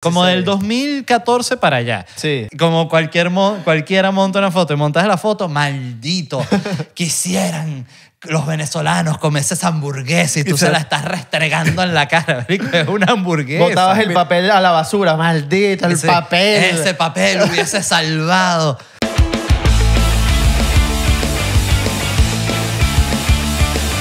Como del 2014 para allá. Sí. Como cualquier cualquiera monta una foto y montas la foto, maldito, quisieran los venezolanos comerse esa hamburguesa y tú se, la estás restregando en la cara, Es una hamburguesa. Botabas el papel a la basura, maldito, el papel. Ese papel hubiese salvado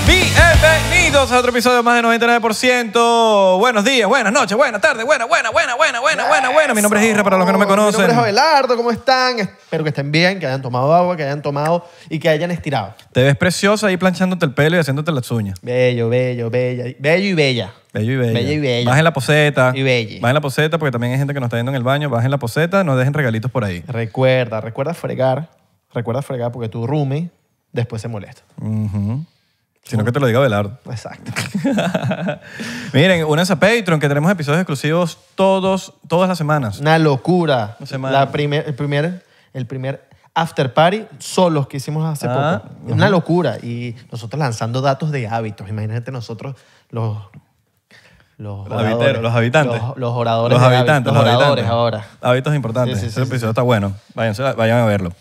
Bienvenidos a otro episodio más de 99%. Buenos días, buenas noches, buenas tardes, buena, buena, buena, buena, buena, buena, buena. Mi nombre es Isra, para los que no me conocen. Mi nombre ¿cómo están? Espero que estén bien, que hayan tomado agua, que hayan tomado y que hayan estirado. Te ves preciosa ahí planchándote el pelo y haciéndote las uñas. Bello, bello, bella. Bello y bella. Bello y bella. Bello y bella. en la poseta. Y bella. la poseta porque también hay gente que nos está viendo en el baño. en la poseta, no dejen regalitos por ahí. Recuerda, recuerda fregar. Recuerda fregar porque tu Rumi después se molesta. Uh Sino que te lo diga Belardo. Exacto. Miren, únanse a Patreon que tenemos episodios exclusivos todos, todas las semanas. Una locura. Una La el primer, el primer after party solos que hicimos hace ah, poco. Una locura. Y nosotros lanzando datos de hábitos. Imagínate nosotros los... Los, los habitantes. Los, oradores. Los habitantes, los, oradores ahora. Hábitos importantes. Ese episodio está bueno. vayan a verlo.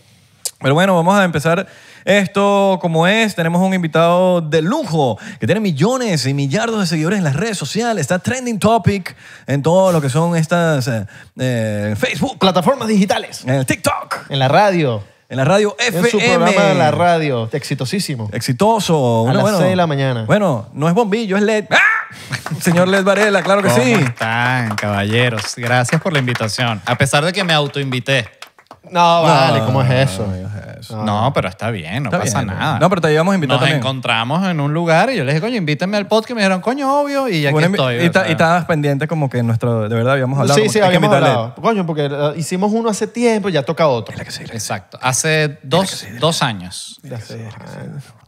Pero bueno, vamos a empezar esto como es. Tenemos un invitado de lujo que tiene millones y millardos de seguidores en las redes sociales. Está trending topic en todo lo que son estas eh, eh, Facebook, Plataformas digitales. en el TikTok, en la radio. en la radio FM. En su programa de la radio, exitosísimo. Exitoso. a las 6 de la mañana. Bueno, no es bombillo, es LED. ¡Ah! Señor LED Varela, claro que ¿Cómo sí. están, caballeros? Gracias por la invitación. A pesar de que me autoinvité. No, vale, ¿cómo es eso? No, pero está bien, no pasa nada. No, pero te íbamos a Nos encontramos en un lugar y yo le dije, coño, invítame al podcast. Y me dijeron, coño, obvio. Y ya aquí estoy. y, estabas pendiente como que nuestro, de verdad, habíamos hablado. Sí, sí, habíamos hablado. Coño, porque eh, hicimos uno hace tiempo, ya toca otro. Exacto. Hace dos, años.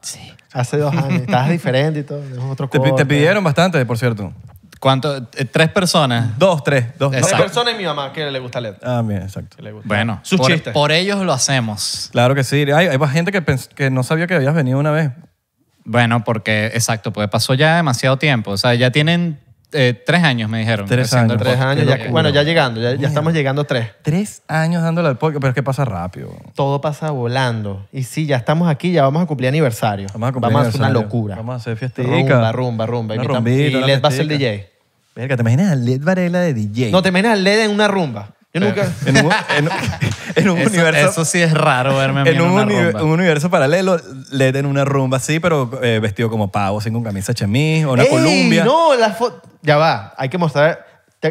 sí hace dos años. Estabas diferente y todo. otro Te, pidieron bastante, por cierto. ¿Cuánto? Eh, ¿Tres personas? Dos, tres. Dos, Tres personas y mi mamá, que le gusta leer. Ah, bien exacto. le gusta. Bueno, por, por ellos lo hacemos. Claro que sí. Hay, hay gente que, que no sabía que habías venido una vez. Bueno, porque, exacto, pues pasó ya demasiado tiempo. O sea, ya tienen eh, tres años me dijeron. Tres años. años, ya- bueno, ya llegando, ya, estamos llegando tres. Tres años dándole al podcast, pero es que pasa rápido. Todo pasa volando. Y sí, ya estamos aquí, ya vamos a cumplir aniversario. Vamos a cumplir vamos a hacer una locura. Vamos a hacer fiestica. Rumba, rumba, rumba. y Led va a ser DJ. Verga, ¿te imaginas a Led Varela de DJ? No, te imaginas LED en una rumba en un, universo. Eso sí es raro verme en, un, una un universo paralelo, Led en una rumba así, pero eh, vestido como pavo, sin con camisa chemis o una ¡Ey, columbia. No, la foto ya va. Hay que mostrar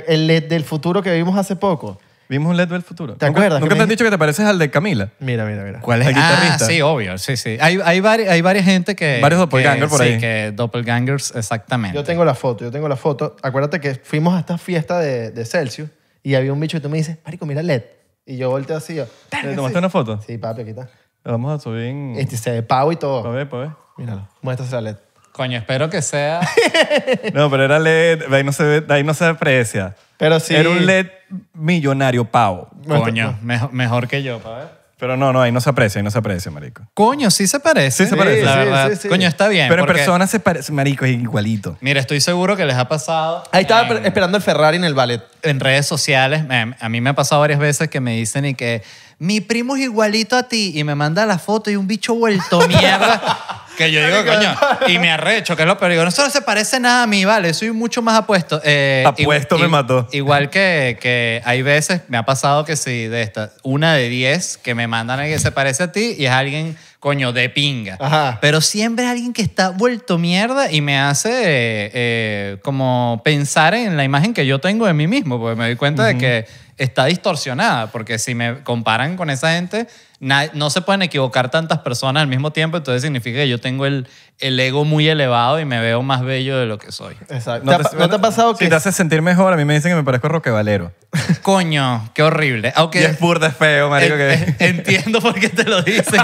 el Led del futuro que vimos hace poco. Vimos un Led del futuro. ¿Te acuerdas? ¿Nunca te han dicho que te pareces al de Camila? Mira, mira, mira. ¿Cuál es? El ah, guitarrista. Ah, sí, obvio, sí, sí. Hay, hay, hay varias gente que... Varios doppelgangers por ahí. Sí, que doppelgangers, exactamente. Yo tengo la foto, yo tengo la foto. Acuérdate que fuimos a esta fiesta de, de Celsius y había un bicho y tú me dices, marico, mira LED. Y yo volteo así, yo, ¿Te tomaste una foto? sí, papi, aquí está. vamos a subir Este se ve pavo y todo. Pa' ver, pa' Míralo. Muéstrase la LED. Coño, espero que sea. No, pero era LED, de ahí no se, ve- ahí no se aprecia. Pero sí. Era un LED millonario pavo. Coño, mejor que yo, pa' Pero no, no, ahí no se aprecia, ahí no se aprecia, marico. Coño, sí se parece. Sí se parece. Coño, está bien. Pero en persona se parece, marico, es igualito. Mira, estoy seguro que les ha pasado. Ahí estaba esperando el Ferrari en el ballet. en redes sociales, a mí me ha pasado varias veces que me dicen y que mi primo es igualito a ti y me manda la foto y un bicho vuelto mierda. Que yo digo, coño, y me arrecho, que es lo peor. Digo, no solo se parece nada a mí, vale, soy mucho más apuesto. Eh, apuesto me mató. Igual que, que hay veces, me ha pasado que si de estas, una de diez que me mandan a alguien que se parece a ti y es alguien, coño, de pinga. Pero siempre es alguien que está vuelto mierda y me hace eh, eh, como pensar en la imagen que yo tengo de mí mismo, porque me doy cuenta de que está distorsionada, porque si me comparan con esa gente no se pueden equivocar tantas personas al mismo tiempo, entonces significa que yo tengo el, el ego muy elevado y me veo más bello de lo que soy. Exacto. ¿No, ¿Te, ha, pasado que...? Si te hace sentir mejor, a mí me dicen que me parezco a Valero Coño, qué horrible. Aunque, es burda, de feo, marico. que... Entiendo por qué te lo dicen.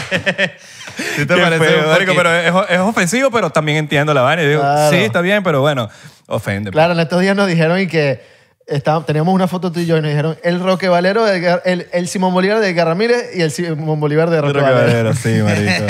sí te parece marico, pero es, ofensivo, pero también entiendo la vaina. digo, sí, está bien, pero bueno, ofende. Pues. Claro, en estos días nos dijeron y que teníamos una foto tú y yo y nos dijeron el Roque Valero, el, Simón Bolívar de Edgar y el Simón Bolívar de Roque Valero. sí, marito.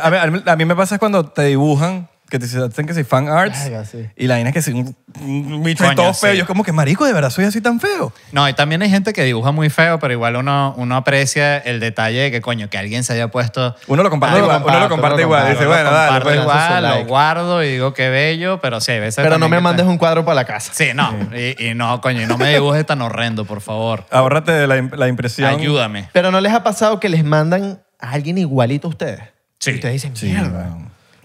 a, mí, me pasa cuando te dibujan que te dicen que si fan arts y la vaina es que si un, un bicho todo feo. Yo es como que marico, de verdad soy así tan feo. No, y también hay gente que dibuja muy feo, pero igual uno, uno aprecia el detalle de que, coño, que alguien se haya puesto... Uno lo comparte igual, uno lo comparte igual. Dice, bueno, dale, igual, pues". lo guardo y digo, qué bello, pero sí, a veces... Pero no me mandes un cuadro para la casa. Sí, no, y, no, coño, y no me dibujes tan horrendo, por favor. Ahórrate de la, la impresión. Ayúdame. Pero ¿no les ha pasado que les mandan a alguien igualito a ustedes? Sí. Y ustedes dicen, Sí, mierda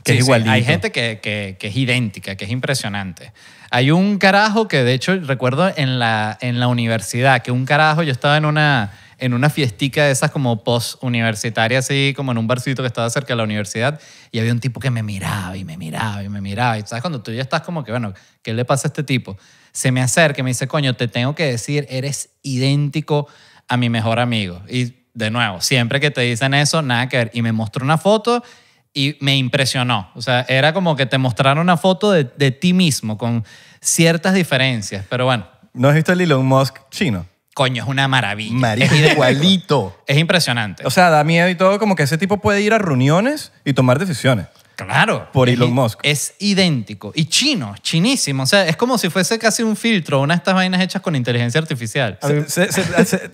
que es Hay gente que, es idéntica, que es impresionante. Hay un carajo que, de hecho, recuerdo en la, en la universidad, que un carajo, yo estaba en una, en una fiestica de esas como post-universitaria, así como en un barcito que estaba cerca de la universidad, y había un tipo que me miraba y me miraba y me miraba. Y sabes, cuando tú ya estás como que, bueno, ¿qué le pasa a este tipo? Se me acerca y me dice, coño, te tengo que decir, eres idéntico a mi mejor amigo. Y de nuevo, siempre que te dicen eso, nada que ver. Y me mostró una foto y me impresionó. O sea, era como que te mostraron una foto de, de ti mismo con ciertas diferencias, pero bueno. ¿No has visto el Elon Musk chino? Coño, es una maravilla. es igualito. Es impresionante. O sea, da miedo y todo, como que ese tipo puede ir a reuniones y tomar decisiones. Claro. Por Elon Musk. Es idéntico. Y chino, chinísimo. O sea, es como si fuese casi un filtro, una de estas vainas hechas con inteligencia artificial.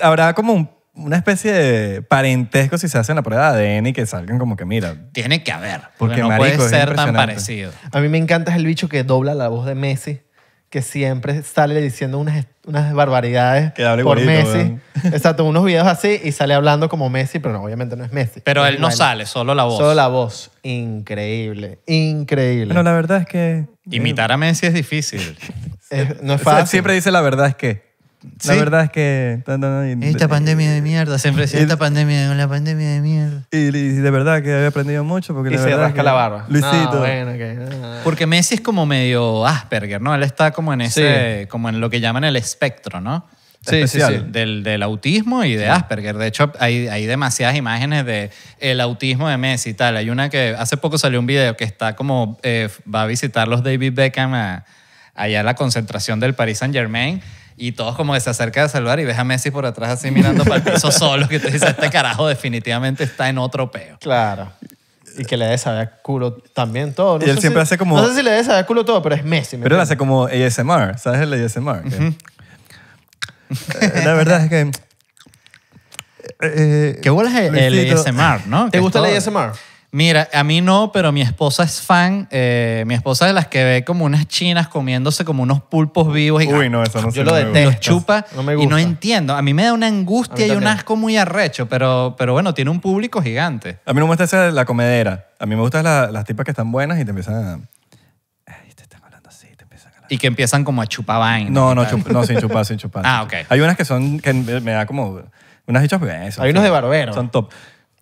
¿Habrá como un una especie de parentesco si se en la prueba de ADN y que salgan como que mira. Tiene que haber. Porque, no puede ser tan parecido. A mí me encanta el bicho que dobla la voz de Messi, que siempre sale diciendo unas, unas barbaridades que por Messi. Exacto, unos videos así y sale hablando como Messi, pero no, obviamente no es Messi. Pero él no sale, solo la voz. Solo la voz. Increíble, increíble. Pero la verdad es que... Imitar a Messi es difícil. no es fácil. Siempre dice la verdad es que... La verdad es que... Esta pandemia de mierda, siempre sido esta pandemia, la pandemia de mierda. Y, de verdad que había aprendido mucho porque Y se verdad la barba. Luisito. Ah, ah. Porque Messi es como medio Asperger, ¿no? Él está como en ese, como en lo que llaman el espectro, ¿no? Sí, sí, sí. Del, del autismo y de Asperger. De hecho, hay, hay demasiadas imágenes de el autismo de Messi y tal. Hay una que hace poco salió un video que está como eh, va a visitar los David Beckham allá a la concentración del Paris Saint Germain y todos como que se acercan a saludar y ves a Messi por atrás así mirando para el piso solo, que te dice, este carajo definitivamente está en otro peo. Claro. Y que le des a culo también todo. y él siempre hace como... No sé si le des a culo todo, pero es Messi. pero él hace como ASMR, ¿sabes el ASMR? Eh, la verdad es que... ¿Qué bolas el, el ASMR, no? ¿Te gusta el ASMR? Mira, a mí no, pero mi esposa es fan. Eh, mi esposa es de las que ve como unas chinas comiéndose como unos pulpos vivos. Y, Uy, ah, no, eso no Yo lo detesto. chupa no me gusta. y no entiendo. A mí me da una angustia y un asco muy arrecho, pero, pero bueno, tiene un público gigante. A mí no me gusta esa de la comedera. A mí me gustan las tipas que están buenas y te empiezan a... Ay, te están hablando así, Y que empiezan como a chupabain. No, no, no, sin chupar, sin chupar. Ah, ok. Hay unas que son, que me da como... Unas bien. Pues, Hay unos de barbero. Son top.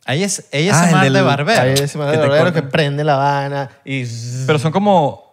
Ella es, ella es ah, de barbero. Ella es de barbero que prende la habana y... Pero son como...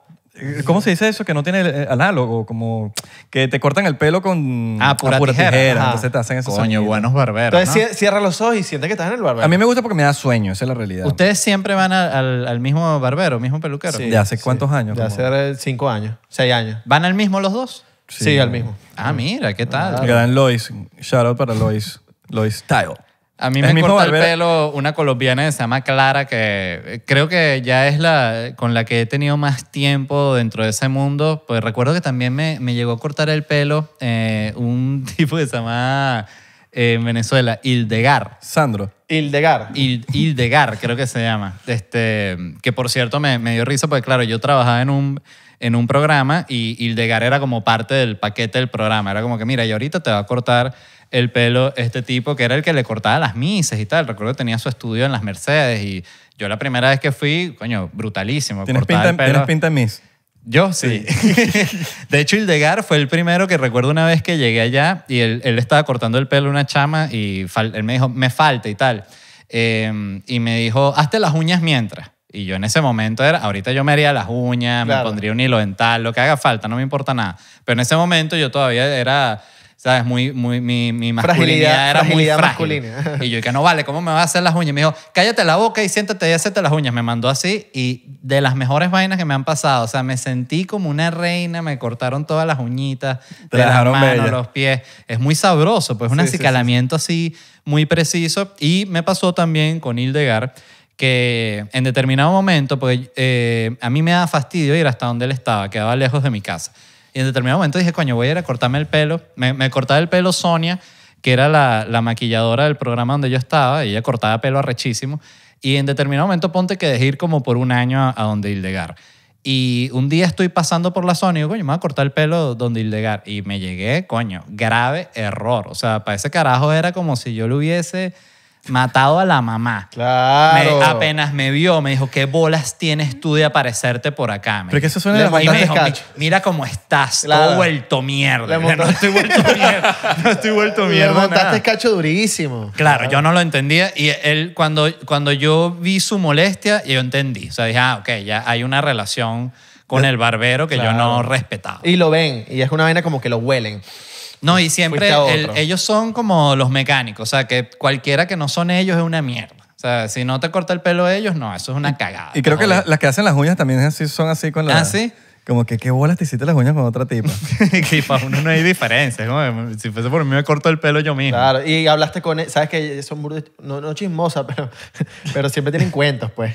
¿Cómo se dice eso? Que no tiene el análogo, como que te cortan el pelo con Ah, pura tijera. entonces te hacen esos Coño, buenos barberos. Entonces cierra los ojos y siente que estás en el barbero. A mí me gusta porque me da sueño, esa es la realidad. Ustedes siempre van al, al mismo barbero, mismo peluquero. Sí, ¿De hace cuántos años? De hace cinco años, seis años. ¿Van al mismo los dos? Sí, al mismo. Ah, mira, ¿qué tal? Gran Lois, shout out para Lois, Lois Style. A mí me corta el pelo una colombiana que se llama Clara, que eh, creo que ya es la con la que he tenido más tiempo dentro de ese mundo. Pues recuerdo que también me, me llegó a cortar el pelo eh, un tipo que se llama eh, en Venezuela, Ildegar Sandro. Ildegar Ildegar, creo que se llama. Este, que por cierto me, me dio risa porque, claro, yo trabajaba en un en un programa y Hildegard era como parte del paquete del programa. Era como que, mira, y ahorita te va a cortar el pelo este tipo que era el que le cortaba las mises y tal. Recuerdo que tenía su estudio en las Mercedes y yo la primera vez que fui, coño, brutalísimo. ¿Tienes, pinta, el mis? Yo sí. de hecho, Hildegard fue el primero que recuerdo una vez que llegué allá y él, estaba cortando el pelo una chama y él me dijo, me falta y tal. Em, y me dijo, hazte las uñas mientras. Y yo en ese momento era, ahorita yo me haría las uñas, me pondría un hilo dental, lo que haga falta, no me importa nada. Pero en ese momento yo todavía era, ¿sabes? Muy, muy, mi, mi masculinidad era muy frágil. Masculina. Y yo que no vale, ¿cómo me vas a hacer las uñas? me dijo, cállate la boca y siéntate y hazte las uñas. Me mandó así y de las mejores vainas que me han pasado. O sea, me sentí como una reina, me cortaron todas las uñitas, Te de las manos, los pies. Es muy sabroso, pues un acicalamiento así muy preciso. Y me pasó también con Hildegard que en determinado momento, porque eh, a mí me daba fastidio ir hasta donde él estaba, quedaba lejos de mi casa. Y en determinado momento dije, coño, voy a ir a cortarme el pelo. Me, cortaba el pelo Sonia, que era la, maquilladora del programa donde yo estaba, y ella cortaba pelo arrechísimo. Y en determinado momento ponte que dejé ir como por un año a, donde Hildegar. Y un día estoy pasando por la zona y digo, coño, me voy a cortar el pelo donde Hildegar. Y me llegué, coño, grave error. O sea, para ese carajo era como si yo le hubiese matado a la mamá. Claro. apenas me vio, me dijo, ¿qué bolas tienes tú de aparecerte por acá? Pero que eso suena Y me dijo, mira cómo estás, todo vuelto mierda. No estoy vuelto mierda. No estoy vuelto montaste cacho durísimo. Claro, yo no lo entendía y él cuando, cuando yo vi su molestia, yo entendí. O sea, dije, ah, ok, ya hay una relación con el barbero que yo no respetaba. Y lo ven, y es una vaina como que lo huelen. No, y siempre ellos son como los mecánicos, o sea, que cualquiera que no son ellos es una mierda. O sea, si no te corta el pelo ellos, no, eso es una cagada. Y creo que las, que hacen las uñas también son así con las... ¿Ah, sí? Como que qué bolas te hiciste las uñas con otra tipa. Y para uno no hay diferencia. Si fuese por mí me corto el pelo yo mismo. Claro, y hablaste con él, e-, sabes que son burdes, no, no chismosas, pero, pero siempre tienen cuentos, pues.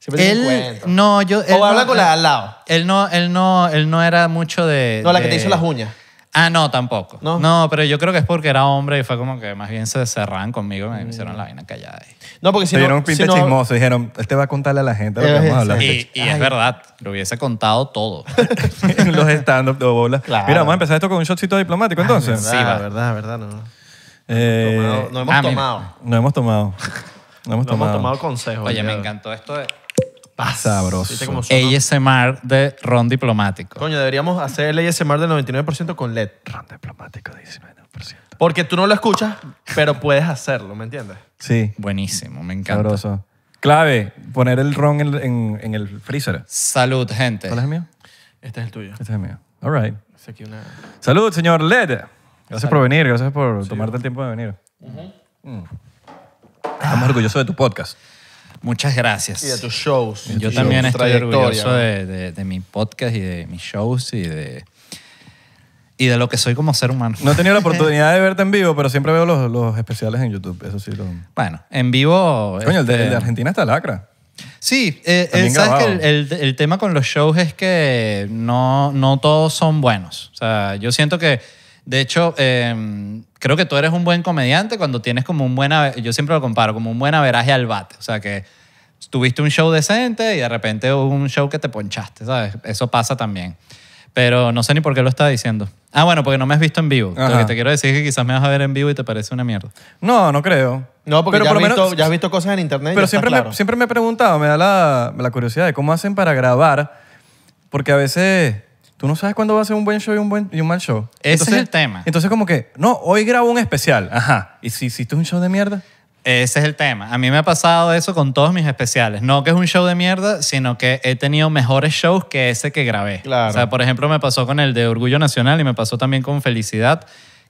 Siempre tienen cuentos. No, yo... o habla con la de al lado. Él no, él, no, él no era mucho de... No, la que te hizo las uñas. Ah, no, tampoco. ¿No? pero yo creo que es porque era hombre y fue como que más bien se cerraban conmigo y me hicieron la vaina callada. ahí. No, porque si dieron un si no- chismoso. Dijeron, este va a contarle a la gente lo que vamos a hablar. Y, es verdad, lo hubiese contado todo. los stand-up de bolas. Mira, vamos a empezar esto con un shotcito diplomático entonces. Sí, va. verdad, verdad, verdad, no. no. Eh, no hemos ah, tomado. no hemos tomado. No hemos tomado. consejos. Oye, me encantó esto de pasa Sabroso. de ron diplomático. Coño, deberíamos hacer el ASMR del 99% con LED. Ron diplomático del 19%. Porque tú no lo escuchas, pero puedes hacerlo, ¿me entiendes? Sí. Buenísimo, me encanta. Sabroso. Clave, poner el ron en, el freezer. Salud, gente. ¿Cuál es el mío? Este es el tuyo. Este es el mío. All right. Salud, señor LED. Gracias por venir, gracias por tomarte el tiempo de venir. Mm. Estamos orgullosos de tu podcast. Muchas gracias. Y de tus shows. Yo también estoy orgulloso de, de, mi podcast y de mis shows y de, y de lo que soy como ser humano. No he tenido la oportunidad de verte en vivo, pero siempre veo los, especiales en YouTube. Eso sí lo... Bueno, en vivo... Coño, el, de, este, Argentina está lacra. Sí, eh, eh, el, ¿sabes que el, el, tema con los shows es que no, no todos son buenos. O sea, yo siento que de hecho, em, creo que tú eres un buen comediante cuando tienes como un buen, yo siempre lo comparo, como un buen averaje al bate. O sea, que tuviste un show decente y de repente hubo un show que te ponchaste, ¿sabes? Eso pasa también. Pero no sé ni por qué lo está diciendo. Ah, bueno, porque no me has visto en vivo. Lo que te quiero decir es que quizás me vas a ver en vivo y te parece una mierda. No, no creo. No, porque pero ya, has visto, ya, visto, cosas en internet. Pero siempre, claro. me, siempre me he preguntado, me da la curiosidad de cómo hacen para grabar, porque a veces tú no sabes cuándo va a ser un buen show y un, buen, y un mal show. Ese es el tema. Entonces, como que, no, hoy grabo un especial. Ajá. ¿Y si hiciste un show de mierda? Ese es el tema. A mí me ha pasado eso con todos mis especiales. No que es un show de mierda, sino que he tenido mejores shows que ese que grabé. Claro. O sea, por ejemplo, me pasó con el de Orgullo Nacional y me pasó también con Felicidad,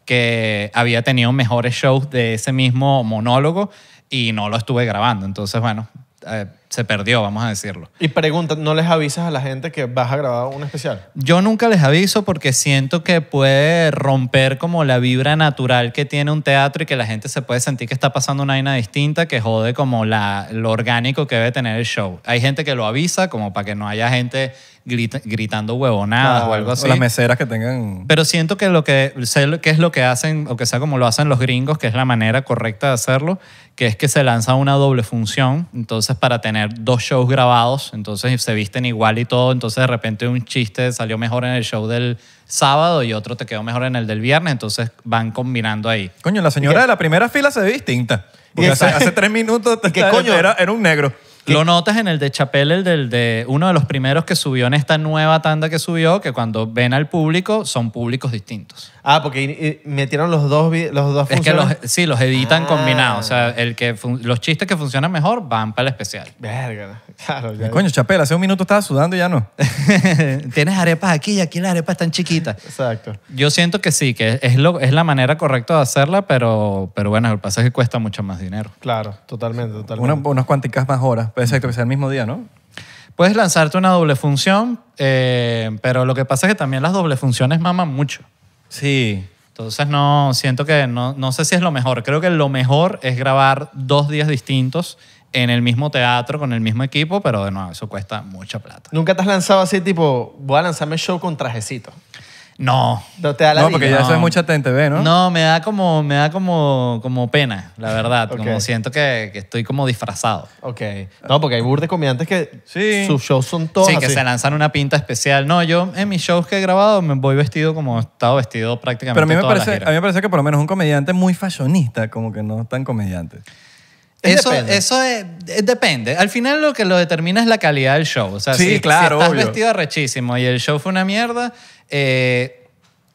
que había tenido mejores shows de ese mismo monólogo y no lo estuve grabando. Entonces, bueno, eh, se perdió, vamos a decirlo. Y pregunta, ¿no les avisas a la gente que vas a grabar un especial? Yo nunca les aviso porque siento que puede romper como la vibra natural que tiene un teatro y que la gente se puede sentir que está pasando una vaina distinta que jode como la, lo orgánico que debe tener el show. Hay gente que lo avisa como para que no haya gente gritando huevonadas o algo así. O las meseras que tengan. Pero siento que lo que, sé que es lo que hacen, o que sea como lo hacen los gringos, que es la manera correcta de hacerlo, que es que se lanza una doble función, entonces para tener dos shows grabados, entonces se visten igual y todo, entonces de repente un chiste salió mejor en el show del sábado y otro te quedó mejor en el del viernes, entonces van combinando ahí. Coño, la señora de la primera fila se ve distinta. Porque hace, tres minutos que, coño, era, era un negro. Lo notas en el de Chapelle, del de uno de los primeros que subió en esta nueva tanda que subió, que cuando ven al público son públicos distintos. Ah, porque metieron los dos, los dos Es que los, sí, los editan ah. combinados. O sea, el que los chistes que funcionan mejor van para el especial. Verga. Claro, Coño, Chapel, hace un minuto estaba sudando y ya no. Tienes arepas aquí y aquí las arepas están chiquitas. Exacto. Yo siento que sí, que es, lo, es la manera correcta de hacerla, pero, pero bueno, el pasaje es que cuesta mucho más dinero. Claro, totalmente, totalmente. unas cuanticas más horas ser que sea el mismo día, ¿no? Puedes lanzarte una doble función, eh, pero lo que pasa es que también las doble funciones maman mucho. Sí. Entonces no, siento que no, no sé si es lo mejor. Creo que lo mejor es grabar dos días distintos en el mismo teatro, con el mismo equipo, pero de nuevo, eso cuesta mucha plata. ¿Nunca te has lanzado así, tipo, voy a lanzarme show con trajecito? No. No te porque ya eso es mucha TNTV, ¿no? No, me da como, me da como, como pena, la verdad. Como siento que, estoy como disfrazado. Ok. No, porque hay burdes comediantes que sus shows son todos sí, que se lanzan una pinta especial. No, yo en mis shows que he grabado me voy vestido como he estado vestido prácticamente Pero a mí, me parece, a mí me parece que por lo menos un comediante muy fashionista, como que no tan comediante. Eso, depende. eso depende. Al final lo que lo determina es la calidad del show. O sea, Sí, si, claro, estás vestido rechísimo y el show fue una mierda, eh,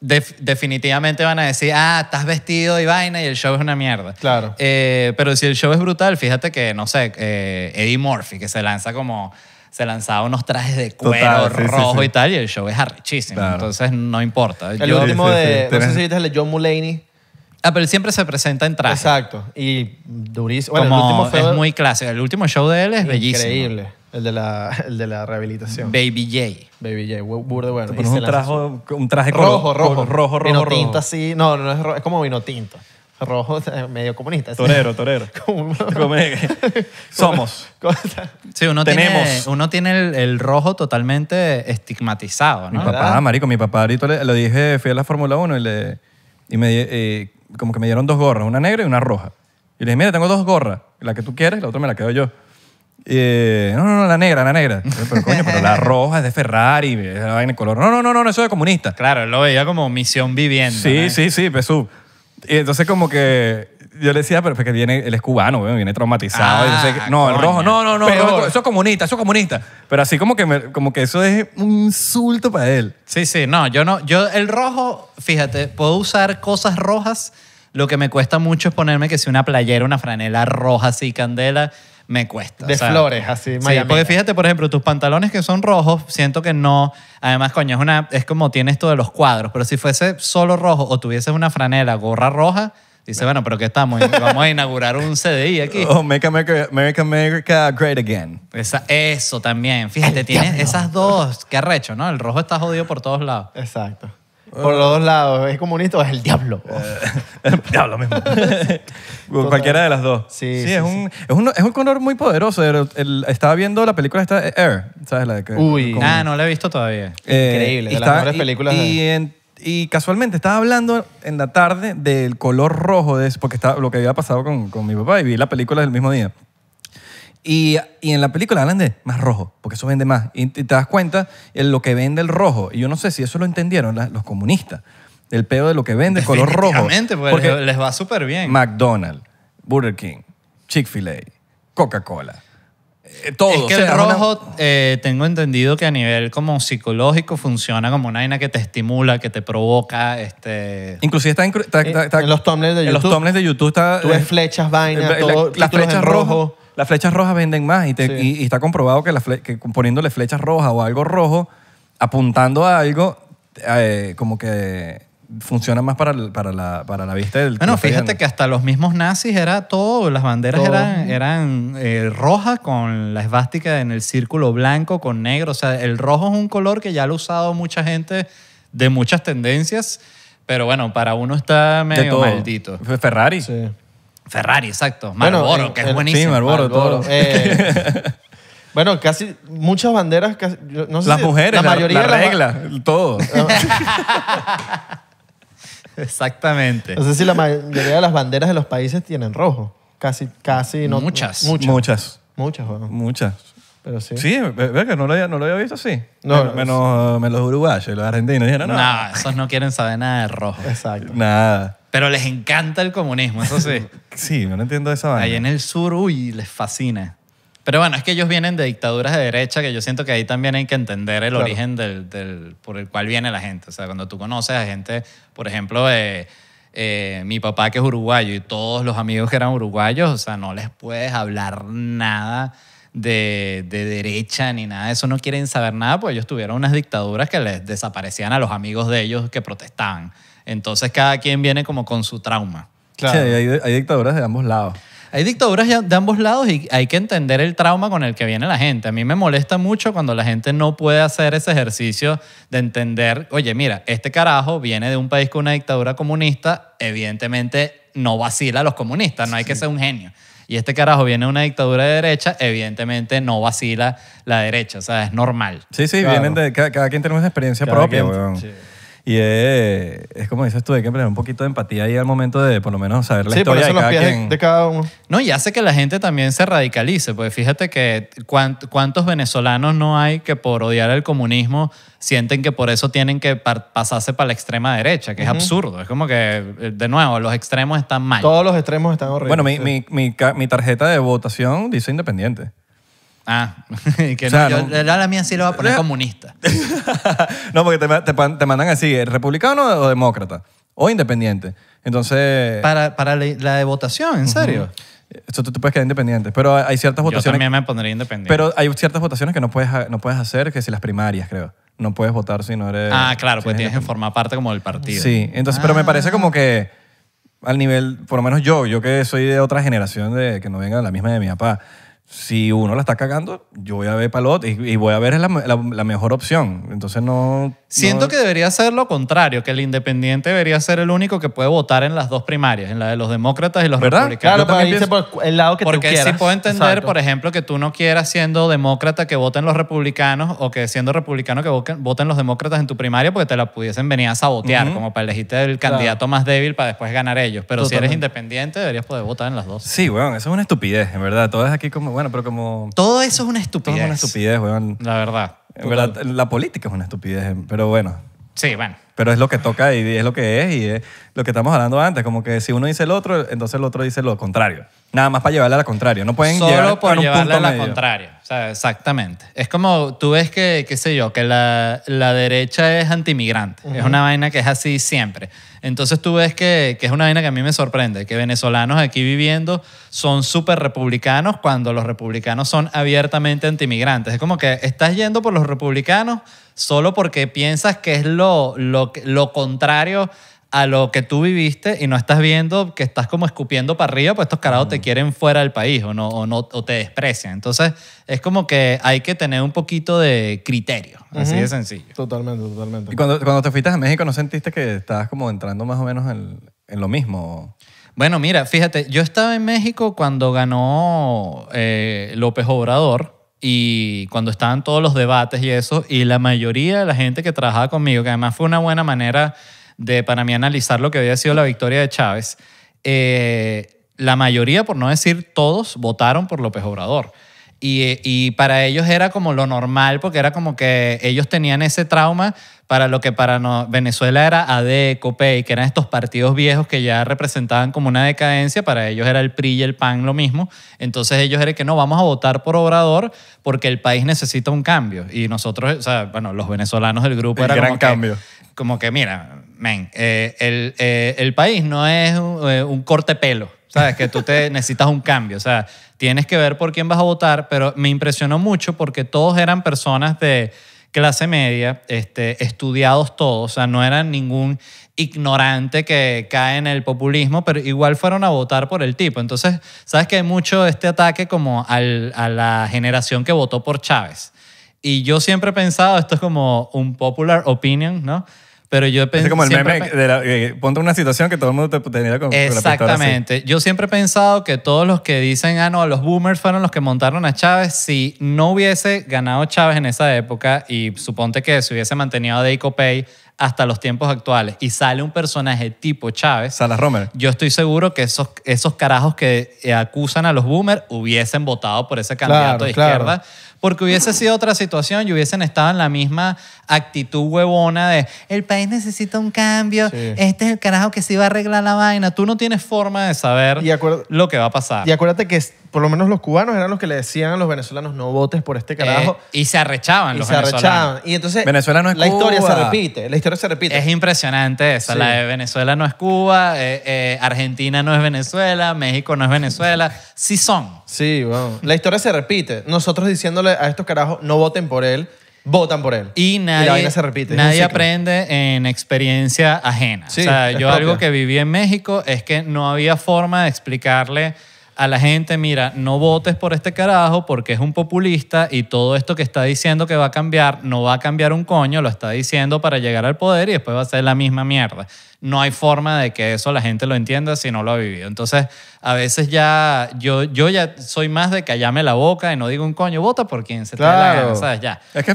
definitivamente van a decir, ah, estás vestido y vaina y el show es una mierda. Claro. Eh, pero si el show es brutal, fíjate que, no sé, eh, Eddie Murphy, que se lanza como se lanzaba unos trajes de cuero rojo y tal, y el show es arrechísimo. Entonces no importa. El último de, no sé si el de John Mulaney. Ah, pero él siempre se presenta en traje. Exacto. Y durísimo. es muy clásico. El último show de él es bellísimo. Increíble. El de la, el de la rehabilitación. Baby J. Baby J, burde bueno. un, un traje rojo, rojo, rojo, rojo, Vino tinto así. No, no es como vino tinto. Rojo, eh, medio comunista. Torero, torero. Somos. Sí, uno tiene, uno tiene el, rojo totalmente estigmatizado, Mi papá, marico, mi papá ahorita le, dije, fui a la Fórmula 1 y, le, y me, eh, como que me dieron dos gorras, una negra y una roja. Y le dije, mira, tengo dos gorras, la que tú quieres la otra me la quedo yo. Eh, no, no, no, la negra, la negra. Pero coño, pero la roja es de Ferrari, es la vaina de color. No, no, no, no, eso es comunista. Claro, lo veía como misión vivienda. Sí, sí, sí, Pesú. Y entonces como que yo le decía, pero es que viene, él es cubano, viene traumatizado. Ah, no, el rojo, no, no, no, eso es comunista, eso es comunista. Pero así como que, como que eso es un insulto para él. Sí, sí, no, yo no, yo el rojo, fíjate, puedo usar cosas rojas. Lo que me cuesta mucho es ponerme que si una playera, una franela roja así, candela me cuesta. De flores, así. Sí, porque fíjate, por ejemplo, tus pantalones que son rojos, siento que no. Además, coño, es, una, es como tienes todo de los cuadros, pero si fuese solo rojo o tuvieses una franela, gorra roja, Dice, bueno, pero ¿qué estamos? Vamos a inaugurar un CDI aquí. Oh, Make America, America, America Great Again. eso también. Fíjate, tienes esas dos. Qué arrecho, ¿no? El rojo está jodido por todos lados. Exacto. Por los ah. dos lados. ¿Es comunista o es el diablo? el diablo mismo. Cualquiera de las dos. Sí, es, un, color muy poderoso. estaba viendo la película esta Air, ¿sabes? La que, Uy. Ah, no la he visto todavía. Eh, Increíble, de las mejores películas Y, y casualmente estaba hablando en la tarde del color rojo, de, eso porque estaba, lo que había pasado con, con mi papá y vi la película el mismo día. Y, en la película hablan de más rojo, porque eso vende más. Y, te das cuenta en lo que vende el rojo. Y yo no sé si eso lo entendieron los comunistas. El pedo de lo que vende, color rojo. Pues, porque, les- va súper bien. McDonald's, Burger King, Chick-fil-A, Coca-Cola. Eh, todo. Es que el rojo, eh, tengo entendido que a nivel como psicológico funciona como una vaina que te estimula, que te provoca, este... Inclusive está, eh, en, los tumblers de en los YouTube. de YouTube está... Tú ves flechas, vainas, las flechas rojo. Las flechas rojas venden más y, está comprobado que, la que poniéndole flechas rojas o algo rojo, apuntando a algo, eh, como que funciona más para, para la, vista del Bueno, fíjate que hasta los mismos nazis era todo, las banderas eran, eran eh, rojas con la esvástica en el círculo blanco con negro. O sea, el rojo es un color que ya lo ha usado mucha gente de muchas tendencias, pero bueno, para uno está medio maldito. Ferrari. Sí. Ferrari, exacto. Marlboro, eh, que es buenísimo. Sí, Marlboro, todo. Eh, bueno, casi muchas banderas. Casi, no sé las mujeres, la, mayoría. La regla, todo. Exactamente. No sé si la mayoría de las banderas de los países tienen rojo. Casi, casi no. Muchas. Muchas. Muchas. Muchas. Bueno. muchas. Pero sí. Sí, ve que no lo había, visto así. No, eh, menos, los uruguayos los argentinos. Dijeron, no, no, esos no quieren saber nada de rojo. Exacto. Nada. Pero les encanta el comunismo, eso sí. sí, no entiendo esa vaina. Ahí en el sur, uy, les fascina. Pero bueno, es que ellos vienen de dictaduras de derecha, que yo siento que ahí también hay que entender el origen del, por el cual viene la gente. O sea, cuando tú conoces a gente, por ejemplo, eh, eh, mi papá que es uruguayo y todos los amigos que eran uruguayos, o sea, no les puedes hablar nada de, derecha ni nada de eso, no quieren saber nada, porque ellos tuvieron unas dictaduras que les desaparecían a los amigos de ellos que protestaban. Entonces cada quien viene como con su trauma. Claro. Sí, hay, dictaduras de ambos lados. Hay dictaduras de ambos lados y hay que entender el trauma con el que viene la gente. A mí me molesta mucho cuando la gente no puede hacer ese ejercicio de entender, oye, mira, este carajo viene de un país con una dictadura comunista, evidentemente no vacila a los comunistas, no hay que ser un genio. Y este carajo viene de una dictadura de derecha, evidentemente no vacila la derecha, o sea, es normal. Sí, sí, vienen de, cada, quien tiene una experiencia propia. Y es como dices tú, hay que un poquito de empatía ahí al momento de por lo menos saber la historia de, cada uno. No, y hace que la gente también se radicalice, porque fíjate que cuántos venezolanos no hay que por odiar el comunismo sienten que por eso tienen que pasarse para la extrema derecha, que es absurdo. Es como que, eh, de nuevo, los extremos están mal. Todos los extremos están horribles. Bueno, mi, mi tarjeta de votación dice independiente. Ah, que no, la, mía sí lo va a poner comunista. no, porque te, te, te mandan así, eh, ¿republicano o demócrata? O independiente. Entonces, Para, para la, de votación, ¿en serio? esto tú puedes quedar independiente. Pero hay ciertas votaciones... Yo votaciones... también me pondría independiente. Pero hay ciertas votaciones que no puedes, no puedes hacer, que si las primarias, creo. No puedes votar si no eres... ah, claro, pues tienes que formar parte como del partido. Sí, entonces, pero me parece ah. como que al nivel, por lo menos yo, yo que soy de otra generación de que no venga la misma de mi papá, si uno la está cagando, yo voy a ver Palot y, voy a ver la, mejor opción. Entonces no... Siento que debería ser lo contrario, que el independiente debería ser el único que puede votar en las dos primarias, en la de los demócratas y los republicanos. Claro, por el lado que Porque tú quieras. sí puedo entender, por ejemplo, que tú no quieras siendo demócrata que voten los republicanos o que siendo republicano que voten los demócratas en tu primaria porque te la pudiesen venir a sabotear, como para elegirte el candidato más débil para después ganar ellos. Pero si eres independiente, deberías poder votar en las dos. Sí, bueno, eso es una estupidez, en verdad. Todo aquí como bueno, pero como... Todo eso es una estupidez. Todo estupidez, La verdad. la política es una estupidez, pero bueno. Sí, bueno. Pero es lo que toca y es lo que es y es lo que estamos hablando antes. Como que si uno dice el otro, entonces el otro dice lo contrario. Nada más para llevarle a la contraria. No pueden Solo a a la contraria. O sea, exactamente. Es como tú ves que, qué sé yo, que la, derecha es antimigrante. Es una vaina que es así siempre. Entonces tú ves que, es una vaina que a mí me sorprende, que venezolanos aquí viviendo son súper republicanos cuando los republicanos son abiertamente antimigrantes. Es como que estás yendo por los republicanos solo porque piensas que es lo, lo, lo contrario a lo que tú viviste y no estás viendo que estás como escupiendo para arriba, pues estos carados te quieren fuera del país o, no, o, no, te desprecian. Entonces, es como que hay que tener un poquito de criterio, así de sencillo. Totalmente, totalmente. ¿Y cuando, cuando, te fuiste a México no sentiste que estabas como entrando más o menos en, en lo mismo? Bueno, mira, fíjate, yo estaba en México cuando ganó eh, López Obrador y cuando estaban todos los debates y eso, y la mayoría de la gente que trabajaba conmigo, que además fue una buena manera de para mí analizar lo que había sido la victoria de Chávez, eh, la mayoría, por no decir todos, votaron por López Obrador. Y, y, para ellos era como lo normal, porque era como que ellos tenían ese trauma para lo que para no, Venezuela era AD, e, COPEI, que eran estos partidos viejos que ya representaban como una decadencia, para ellos era el PRI y el PAN lo mismo, entonces ellos eran que no, vamos a votar por Obrador porque el país necesita un cambio. Y nosotros, o sea, bueno, los venezolanos del grupo... eran era gran cambio. como que, mira, men, eh, eh, el, país no es eh, un, corte pelo, ¿sabes? Que tú te necesitas un cambio, o sea, tienes que ver por quién vas a votar, pero me impresionó mucho porque todos eran personas de clase media, este, estudiados todos, o sea, no eran ningún ignorante que cae en el populismo, pero igual fueron a votar por el tipo. Entonces, sabes que hay mucho este ataque como al, a la generación que votó por Chávez. Y yo siempre he pensado, esto es como un popular opinion, ¿no? Pero yo pensé. como el meme de la, eh, ponte una situación que todo el mundo tenía con, Exactamente. yo siempre he pensado que todos los que dicen, ah, no, los boomers fueron los que montaron a Chávez. Si no hubiese ganado Chávez en esa época y suponte que se hubiese mantenido a Deico Pay hasta los tiempos actuales y sale un personaje tipo Chávez. Salas Romer. Yo estoy seguro que esos, esos carajos que acusan a los boomers hubiesen votado por ese candidato de izquierda porque hubiese sido otra situación y hubiesen estado en la misma actitud huevona de el país necesita un cambio, este es el carajo que se va a arreglar la vaina. Tú no tienes forma de saber y lo que va a pasar. Y acuérdate que por lo menos los cubanos eran los que le decían a los venezolanos no votes por este carajo. Eh, y se arrechaban y los se Y entonces Venezuela no es la historia se repite, la historia se repite. Es impresionante esa, la de Venezuela no es Cuba, eh, eh, Argentina no es Venezuela, México no es Venezuela, sí son. Sí, wow. la historia se repite. Nosotros diciéndole a estos carajos no voten por él votan por él. Y, nadie, se repite. Nadie aprende en experiencia ajena. o yo algo que viví en México es que no había forma de explicarle a la gente, mira, no votes por este carajo porque es un populista y todo esto que está diciendo que va a cambiar, no va a cambiar un coño, lo está diciendo para llegar al poder y después va a ser la misma mierda. No hay forma de que eso la gente lo entienda si no lo ha vivido. Entonces, a veces ya, yo, yo ya soy más de callarme la boca y no digo un coño, vota por quien se te dé la gana, ¿sabes? Ya. que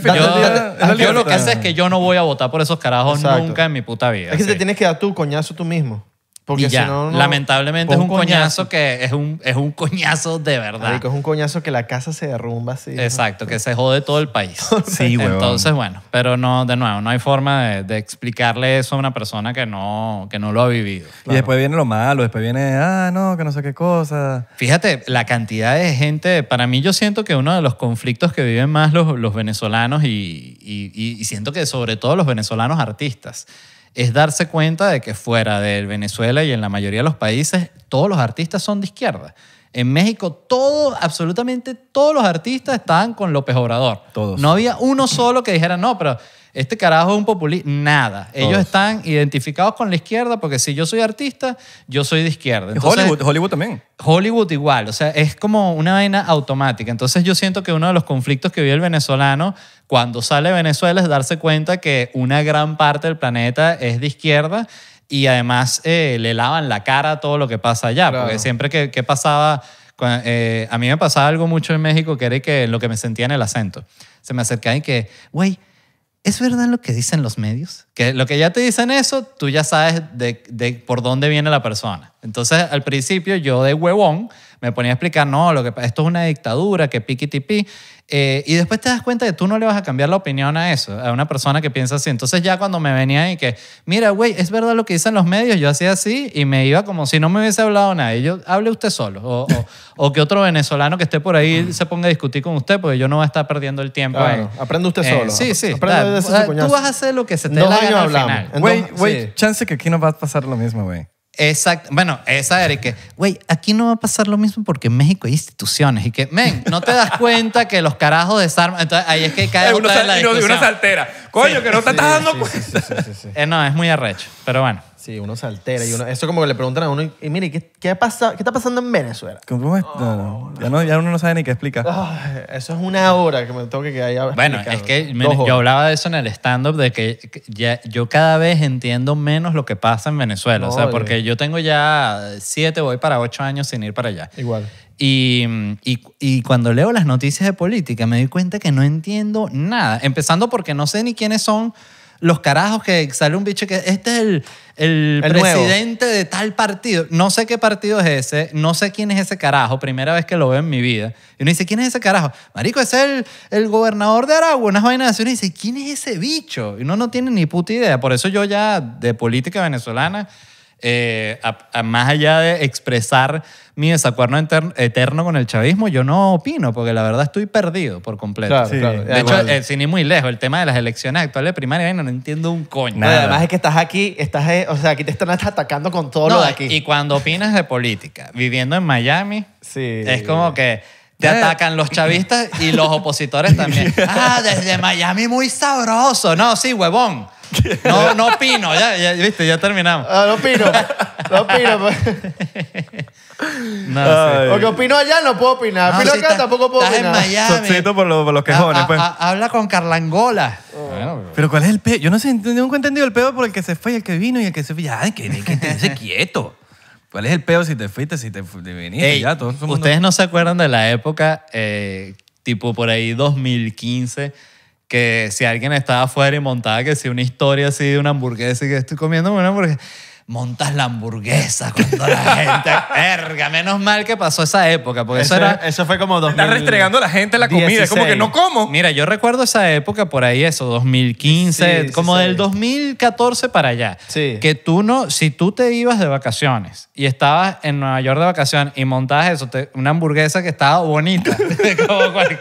yo, lo que sé es que yo no voy a votar por esos carajos nunca en mi puta vida. Es que te tienes que dar tu coñazo tú mismo. Porque ya, lamentablemente es un coñazo, que es un, es un coñazo de verdad. es un coñazo que la casa se derrumba así. Exacto, que se jode todo el país. sí, güey. Entonces, bueno, pero no, de nuevo, no hay forma de, explicarle eso a una persona que no, que no lo ha vivido. Y después viene lo malo, después viene, ah, no, que no sé qué cosa. Fíjate, la cantidad de gente, para mí yo siento que uno de los conflictos que viven más los, venezolanos y, y siento que sobre todo los venezolanos artistas es darse cuenta de que fuera de Venezuela y en la mayoría de los países, todos los artistas son de izquierda. En México, absolutamente todos los artistas estaban con López Obrador. No había uno solo que dijera, no, pero este carajo es un populista, nada. Ellos están identificados con la izquierda porque si yo soy artista, yo soy de izquierda. Hollywood, Hollywood también. Hollywood igual, o sea, es como una vaina automática. Entonces yo siento que uno de los conflictos que vive el venezolano cuando sale de Venezuela es darse cuenta que una gran parte del planeta es de izquierda y además eh, le lavan la cara a todo lo que pasa allá, porque siempre que, pasaba... Eh, a mí me pasaba algo mucho en México que era que lo que me sentía en el acento. Se me acercaba y que, güey, ¿Es verdad lo que dicen los medios? Que lo que ya te dicen eso, tú ya sabes de, por dónde viene la persona. Entonces, al principio yo de huevón me ponía a explicar, no, lo que, esto es una dictadura, que piqui eh, y después te das cuenta que tú no le vas a cambiar la opinión a eso, a una persona que piensa así. Entonces ya cuando me venía y que, mira, güey, es verdad lo que dicen los medios, yo hacía así y me iba como si no me hubiese hablado nadie. Yo, hable usted solo. O, o, que otro venezolano que esté por ahí se ponga a discutir con usted porque yo no voy a estar perdiendo el tiempo Aprende usted eh, solo. sí, sí. Aprende tú vas a hacer lo que se te dé al final. Güey, sí. chance que aquí no va a pasar lo mismo, güey. Exacto. Bueno, esa era y que, güey, aquí no va a pasar lo mismo porque en México hay instituciones y que, men, no te das cuenta que los carajos desarman. Entonces ahí es que cae una, la discusión. una saltera. Coño, que no te estás dando cuenta. Eh, no, es muy arrecho, pero bueno. Sí, uno se altera. Y uno, eso como que le preguntan a uno, y, mire, ¿qué, pasa, ¿qué está pasando en Venezuela? Oh, ya, no, ya uno no sabe ni qué explicar. eso es una hora que me tengo que quedar Bueno, es que yo hablaba de eso en el stand-up, de que ya, yo cada vez entiendo menos lo que pasa en Venezuela. o sea, porque yo tengo ya siete, voy para ocho años sin ir para allá. Igual. Y, y, y, cuando leo las noticias de política me doy cuenta que no entiendo nada. Empezando porque no sé ni quiénes son los carajos que sale un bicho que este es el, presidente de tal partido. No sé qué partido es ese, no sé quién es ese carajo, primera vez que lo veo en mi vida. Y uno dice, ¿quién es ese carajo? Marico, es el, el gobernador de Aragua, unas vainas así. Uno dice, ¿quién es ese bicho? Y uno no tiene ni puta idea. Por eso yo ya de política venezolana eh, más allá de expresar mi desacuerdo eterno con el chavismo, yo no opino, porque la verdad estoy perdido por completo. De hecho, eh, sin ir muy lejos, el tema de las elecciones actuales de primaria, no, entiendo un coño. Además es que estás aquí, estás, eh, o sea, aquí te están atacando con todo lo de aquí. Y cuando opinas de política, viviendo en Miami, sí. es como que te atacan los chavistas y los opositores también. Ah, desde Miami muy sabroso. No, sí, huevón. No, no opino, ya, viste, ya terminamos. Ah, no opino. No opino. Pues. No No, Porque opino allá, no puedo opinar. opino acá, tampoco puedo estás en Miami. Pues. habla con Carlangola. Pero ¿cuál es el pedo? Yo no sé, nunca he entendido el pedo por el que se fue y el que vino y el que se fue. Ya, que, que quieto. ¿Cuál es el pedo si te fuiste, si te, viniste? ya, ustedes no se acuerdan de la época, eh, tipo por ahí 2015, que si alguien estaba afuera y montaba que si una historia así de una hamburguesa y que estoy comiendo una hamburguesa, montas la hamburguesa cuando la gente, verga, menos mal que pasó esa época, porque eso, era... Eso fue como 2000... Está restregando a la gente la comida, es como que no como. Mira, yo recuerdo esa época por ahí, eso, 2015, como del 2014 para allá, que tú no, si tú te ibas de vacaciones y estabas en Nueva York de vacaciones y montabas eso, una hamburguesa que estaba bonita, como cualquier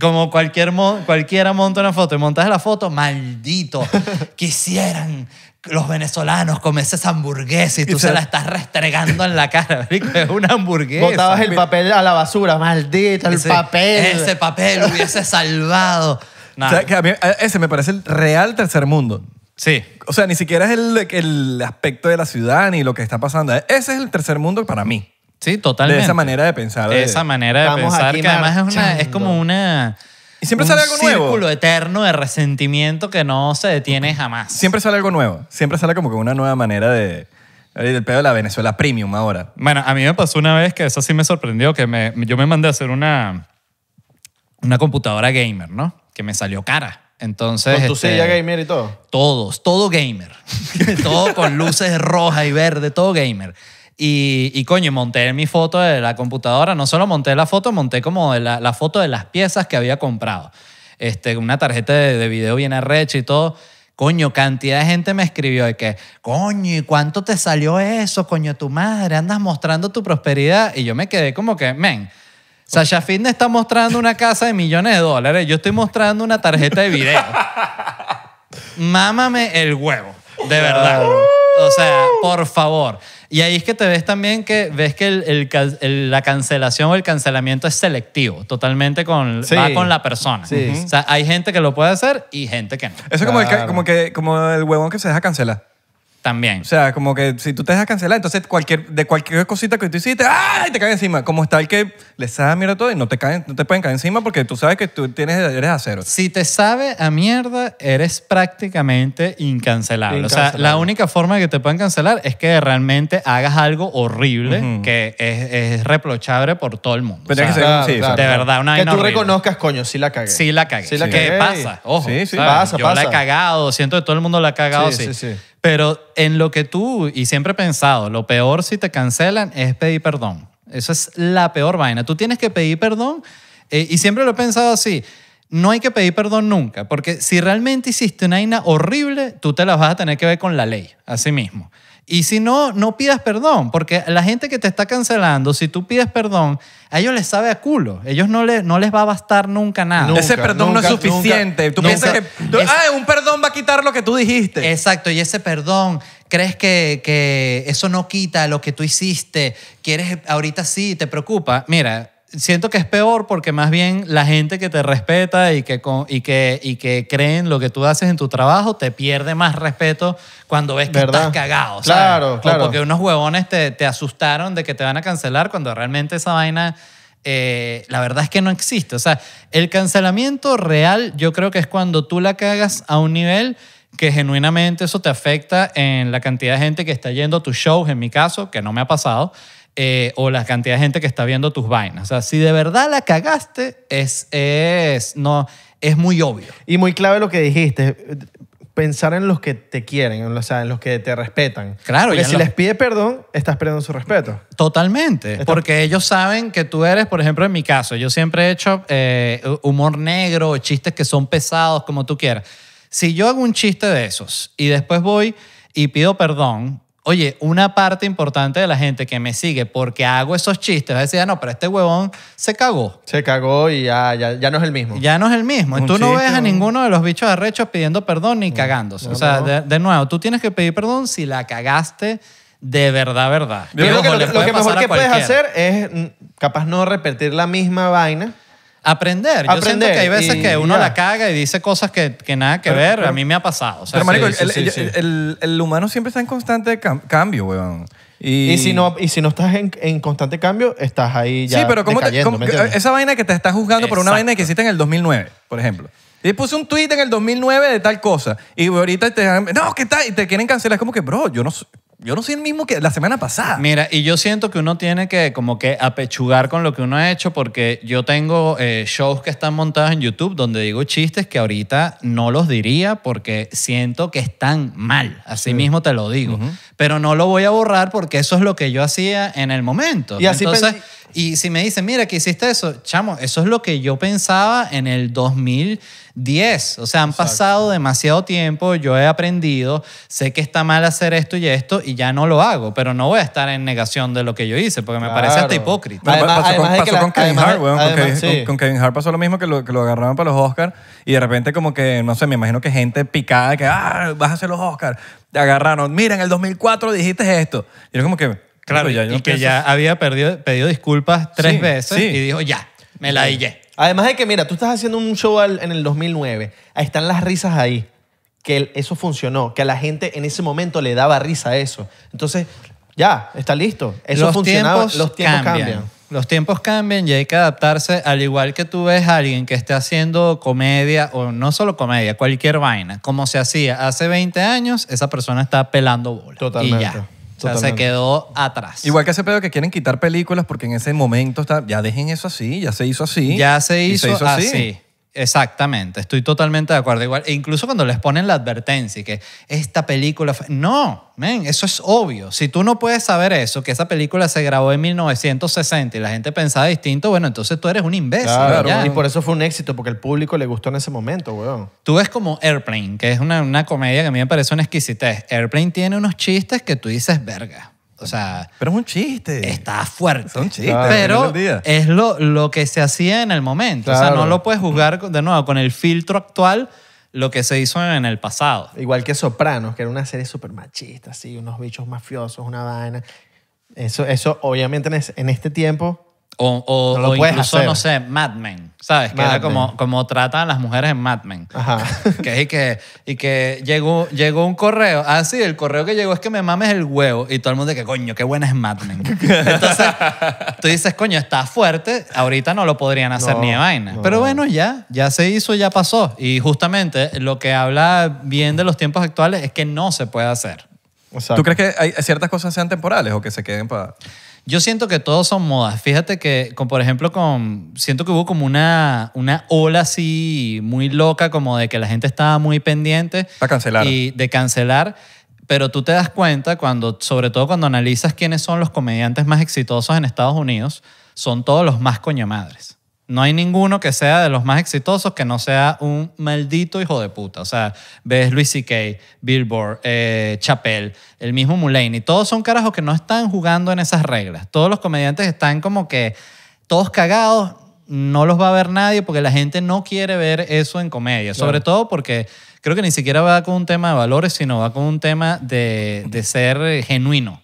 como cualquier cualquiera monta una foto y montas la foto, maldito, quisieran los venezolanos comerse esa hamburguesa y tú se la estás restregando en la cara, es una hamburguesa. Botabas el papel a la basura, maldito, el papel. Ese papel hubiese salvado. O ese me parece el real tercer mundo. Sí. O sea, ni siquiera es el, el aspecto de la ciudad ni lo que está pasando. Ese es el tercer mundo para mí. Sí, totalmente. De esa manera de pensar. De, esa manera de pensar, que además es, como una... Y siempre sale algo nuevo. Un círculo eterno de resentimiento que no se detiene jamás. Siempre sale algo nuevo. Siempre sale como que una nueva manera de... El pedo de la Venezuela Premium ahora. Bueno, a mí me pasó una vez que eso sí me sorprendió, que me, yo me mandé a hacer una, una computadora gamer, ¿no? Que me salió cara. Entonces, ¿Con tu este, silla gamer y todo? Todos, todo gamer. todo con luces rojas y verde, todo gamer. Y, coño, monté mi foto de la computadora. No solo monté la foto, monté como la, la foto de las piezas que había comprado. Este, una tarjeta de, video bien arrecha y todo. Coño, cantidad de gente me escribió de que, coño, ¿y cuánto te salió eso, coño, tu madre? Andas mostrando tu prosperidad. Y yo me quedé como que, men, Sasha Fitness está mostrando una casa de millones de dólares. Yo estoy mostrando una tarjeta de video. Mámame el huevo, de verdad. O sea, por favor. Y ahí es que te ves también que ves que la cancelación o el cancelamiento es selectivo, totalmente con, va con la persona. O sea, hay gente que lo puede hacer y gente que no. Eso es como, como, que, como el huevón que se deja cancelar. O sea, como que si tú te dejas cancelar, entonces cualquier, de cualquier cosita que tú hiciste, ¡ay! Te cae encima. Como está el que le sabe a mierda todo y no te, caen, no te pueden caer encima porque tú sabes que tú tienes, eres a cero. Si te sabe a mierda, eres prácticamente incancelable. O sea, la única forma de que te puedan cancelar es que realmente hagas algo horrible que es, reprochable por todo el mundo. de verdad, una Que tú reconozcas, coño, sí la cagué. Sí la cagué. Sí pasa? Ojo. Sí, sí, pasa, Yo la he cagado, siento que todo el mundo la ha cagado. sí, sí. sí. Pero en lo que tú, y siempre he pensado, lo peor si te cancelan es pedir perdón. Eso es la peor vaina. Tú tienes que pedir perdón eh, y siempre lo he pensado así. No hay que pedir perdón nunca, porque si realmente hiciste una vaina horrible, tú te la vas a tener que ver con la ley, así mismo. Y si no, no pidas perdón, porque la gente que te está cancelando, si tú pides perdón, a ellos les sabe a culo. Ellos no, les, no les va a bastar nunca nada. ese perdón no es suficiente. tú piensas que ah, un perdón va a quitar lo que tú dijiste. Exacto, y ese perdón, crees que, que eso no quita lo que tú hiciste. Quieres, ahorita sí, te preocupa. Mira, siento que es peor porque más bien la gente que te respeta y que, y que, y que creen lo que tú haces en tu trabajo te pierde más respeto cuando ves que estás cagado. Claro, claro. porque unos huevones te, te, asustaron de que te van a cancelar cuando realmente esa vaina, eh, la verdad es que no existe. O sea, el cancelamiento real yo creo que es cuando tú la cagas a un nivel que genuinamente eso te afecta en la cantidad de gente que está yendo a tus shows, en mi caso, que no me ha pasado, eh, o la cantidad de gente que está viendo tus vainas. O sea, si de verdad la cagaste, es, es, no, es muy obvio. Y muy clave lo que dijiste, pensar en los que te quieren, o sea, en los que te respetan. Claro. Porque si les pide perdón, estás perdiendo su respeto. Totalmente. Porque ellos saben que tú eres, por ejemplo, en mi caso, yo siempre he hecho eh, humor negro, chistes que son pesados, como tú quieras. Si yo hago un chiste de esos y después voy y pido perdón, Oye, una parte importante de la gente que me sigue porque hago esos chistes va a decir, ah, no, pero este huevón se cagó. Se cagó y ya, ya, ya no es el mismo. Ya no es el mismo. Y Tú no ves a ninguno de los bichos arrechos pidiendo perdón ni cagándose. o sea, de, nuevo, tú tienes que pedir perdón si la cagaste de verdad, verdad. lo, mejor que puedes hacer es mm, capaz no repetir la misma vaina, Aprender. Yo aprender. que hay veces que uno la caga y dice cosas que, que nada que ver. a mí me ha pasado. pero, marico, el, humano siempre está en constante cambio, weón. Y... si no, y si no estás en, constante cambio, estás ahí ya. Sí, pero esa vaina que te estás juzgando por una vaina que hiciste en el 2009, por ejemplo. Y puse un tweet en el 2009 de tal cosa. Y ahorita te no, ¿qué tal? Y te quieren cancelar. Es como que, bro, yo no, yo no soy el mismo que la semana pasada. Mira, y yo siento que uno tiene que como que apechugar con lo que uno ha hecho porque yo tengo eh, shows que están montados en YouTube donde digo chistes que ahorita no los diría porque siento que están mal. Así mismo te lo digo. Pero no lo voy a borrar porque eso es lo que yo hacía en el momento. Y así Entonces, y si me dicen, mira, que hiciste eso, chamo, eso es lo que yo pensaba en el 2010. O sea, han pasado demasiado tiempo, yo he aprendido, sé que está mal hacer esto y esto y ya no lo hago, pero no voy a estar en negación de lo que yo hice porque me parece hasta hipócrita. además, pasó, con, con, Kevin Hart, weón, con, Kevin, Hart pasó lo mismo que lo, que lo agarraron para los Oscars y de repente como que, no sé, me imagino que gente picada que, ah, vas a hacer los Oscars. Te agarraron, mira, en el 2004 dijiste esto. Y yo como que, Claro, y que ya había perdido- pedido disculpas tres veces y dijo, ya, me la dije. Además de que, mira, tú estás haciendo un show en el 2009, están las risas ahí, que eso funcionó, que a la gente en ese momento le daba risa eso. Entonces, ya, está listo. Eso los tiempos cambian. Los tiempos cambian y hay que adaptarse, al igual que tú ves a alguien que esté haciendo comedia, o no solo comedia, cualquier vaina, como se hacía hace 20 años, esa persona está pelando bola. Totalmente. O sea, se quedó atrás. Igual que ese pedo que quieren quitar películas porque en ese momento está, ya dejen eso así, ya se hizo así. Ya se hizo, así. Exactamente, estoy totalmente de acuerdo. Igual, e incluso cuando les ponen la advertencia y que esta película. No, men, eso es obvio. Si tú no puedes saber eso, que esa película se grabó en 1960 y la gente pensaba distinto, bueno, entonces tú eres un imbécil. Claro, y por eso fue un éxito, porque el público le gustó en ese momento, weón. Tú ves como Airplane, que es una, una comedia que a mí me parece una exquisitez. Airplane tiene unos chistes que tú dices, verga o sea... Pero es un chiste. Está fuerte. un chiste. pero es lo, lo que se hacía en el momento. O sea, no lo puedes juzgar de nuevo con el filtro actual lo que se hizo en el pasado. Igual que Sopranos, que era una serie súper machista, así, unos bichos mafiosos, una vaina. Eso, eso obviamente en este tiempo o, incluso, no sé, Mad Men, ¿sabes? que era como, como tratan a las mujeres en Mad Men. Ajá. Que, y que, y que llegó, llegó un correo. Ah, sí, el correo que llegó es que me mames el huevo. Y todo el mundo que coño, qué buena es Mad Men. Entonces, tú dices, coño, está fuerte. Ahorita no lo podrían hacer ni de vaina. Pero bueno, ya, ya se hizo, ya pasó. Y justamente lo que habla bien de los tiempos actuales es que no se puede hacer. sea ¿Tú crees que hay ciertas cosas sean temporales o que se queden para...? Yo siento que todos son modas. Fíjate que, con, por ejemplo, con siento que hubo como una, una ola así muy loca, como de que la gente estaba muy pendiente. cancelar. Y de cancelar. Pero tú te das cuenta cuando, sobre todo cuando analizas quiénes son los comediantes más exitosos en Estados Unidos, son todos los más coñamadres no hay ninguno que sea de los más exitosos que no sea un maldito hijo de puta. O sea, ves Luis C.K., Billboard, eh, Chappelle, el mismo Mulaney. Todos son carajos que no están jugando en esas reglas. Todos los comediantes están como que todos cagados. No los va a ver nadie porque la gente no quiere ver eso en comedia. Sobre todo porque creo que ni siquiera va con un tema de valores, sino va con un tema de, de ser genuino.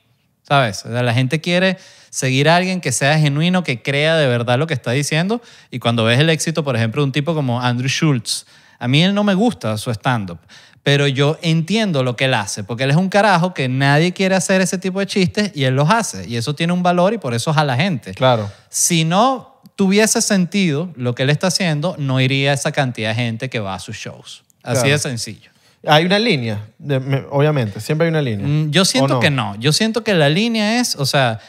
¿sabes? la gente quiere seguir a alguien que sea genuino, que crea de verdad lo que está diciendo. Y cuando ves el éxito, por ejemplo, de un tipo como Andrew Schultz, a mí él no me gusta su stand-up, pero yo entiendo lo que él hace, porque él es un carajo que nadie quiere hacer ese tipo de chistes y él los hace. Y eso tiene un valor y por eso a es la gente. Claro. Si no tuviese sentido lo que él está haciendo, no iría esa cantidad de gente que va a sus shows. Así de sencillo. Hay una línea, obviamente, siempre hay una línea. Mm, yo siento que no. Yo siento que la línea es, o sea,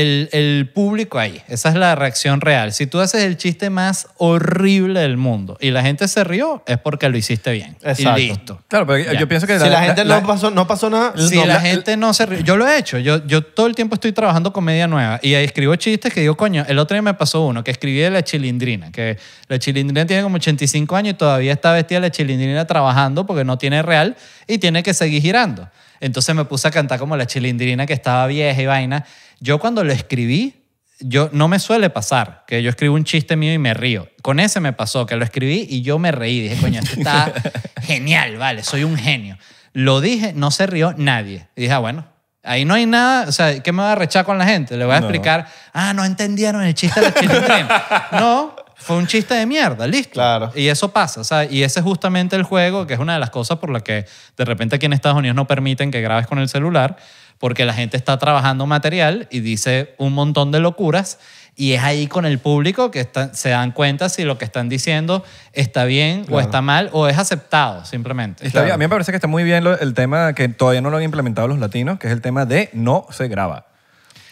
el, público ahí. Esa es la reacción real. Si tú haces el chiste más horrible del mundo y la gente se rió, es porque lo hiciste bien. Exacto. listo. Claro, pero yo pienso que... Si la, gente no, pasó, no pasó nada... Si la, gente no se rió... Yo lo he hecho. Yo, yo todo el tiempo estoy trabajando comedia nueva y ahí escribo chistes que digo, coño, el otro día me pasó uno que escribí de la chilindrina, que la chilindrina tiene como 85 años y todavía está vestida la chilindrina trabajando porque no tiene real y tiene que seguir girando. Entonces me puse a cantar como la chilindrina que estaba vieja y vaina. Yo cuando lo escribí, yo no me suele pasar que yo escribo un chiste mío y me río. Con ese me pasó que lo escribí y yo me reí. Dije, coño, esto está genial, vale, soy un genio. Lo dije, no se rió nadie. Y dije, ah, bueno, ahí no hay nada, o sea, ¿qué me va a rechar con la gente? Le voy a explicar, ah, no entendieron el chiste de la No, fue un chiste de mierda, listo. Y eso pasa, o sea, y ese es justamente el juego, que es una de las cosas por las que de repente aquí en Estados Unidos no permiten que grabes con el celular porque la gente está trabajando material y dice un montón de locuras y es ahí con el público que se dan cuenta si lo que están diciendo está bien o está mal o es aceptado simplemente. Está bien. A mí me parece que está muy bien el tema que todavía no lo han implementado los latinos, que es el tema de no se graba.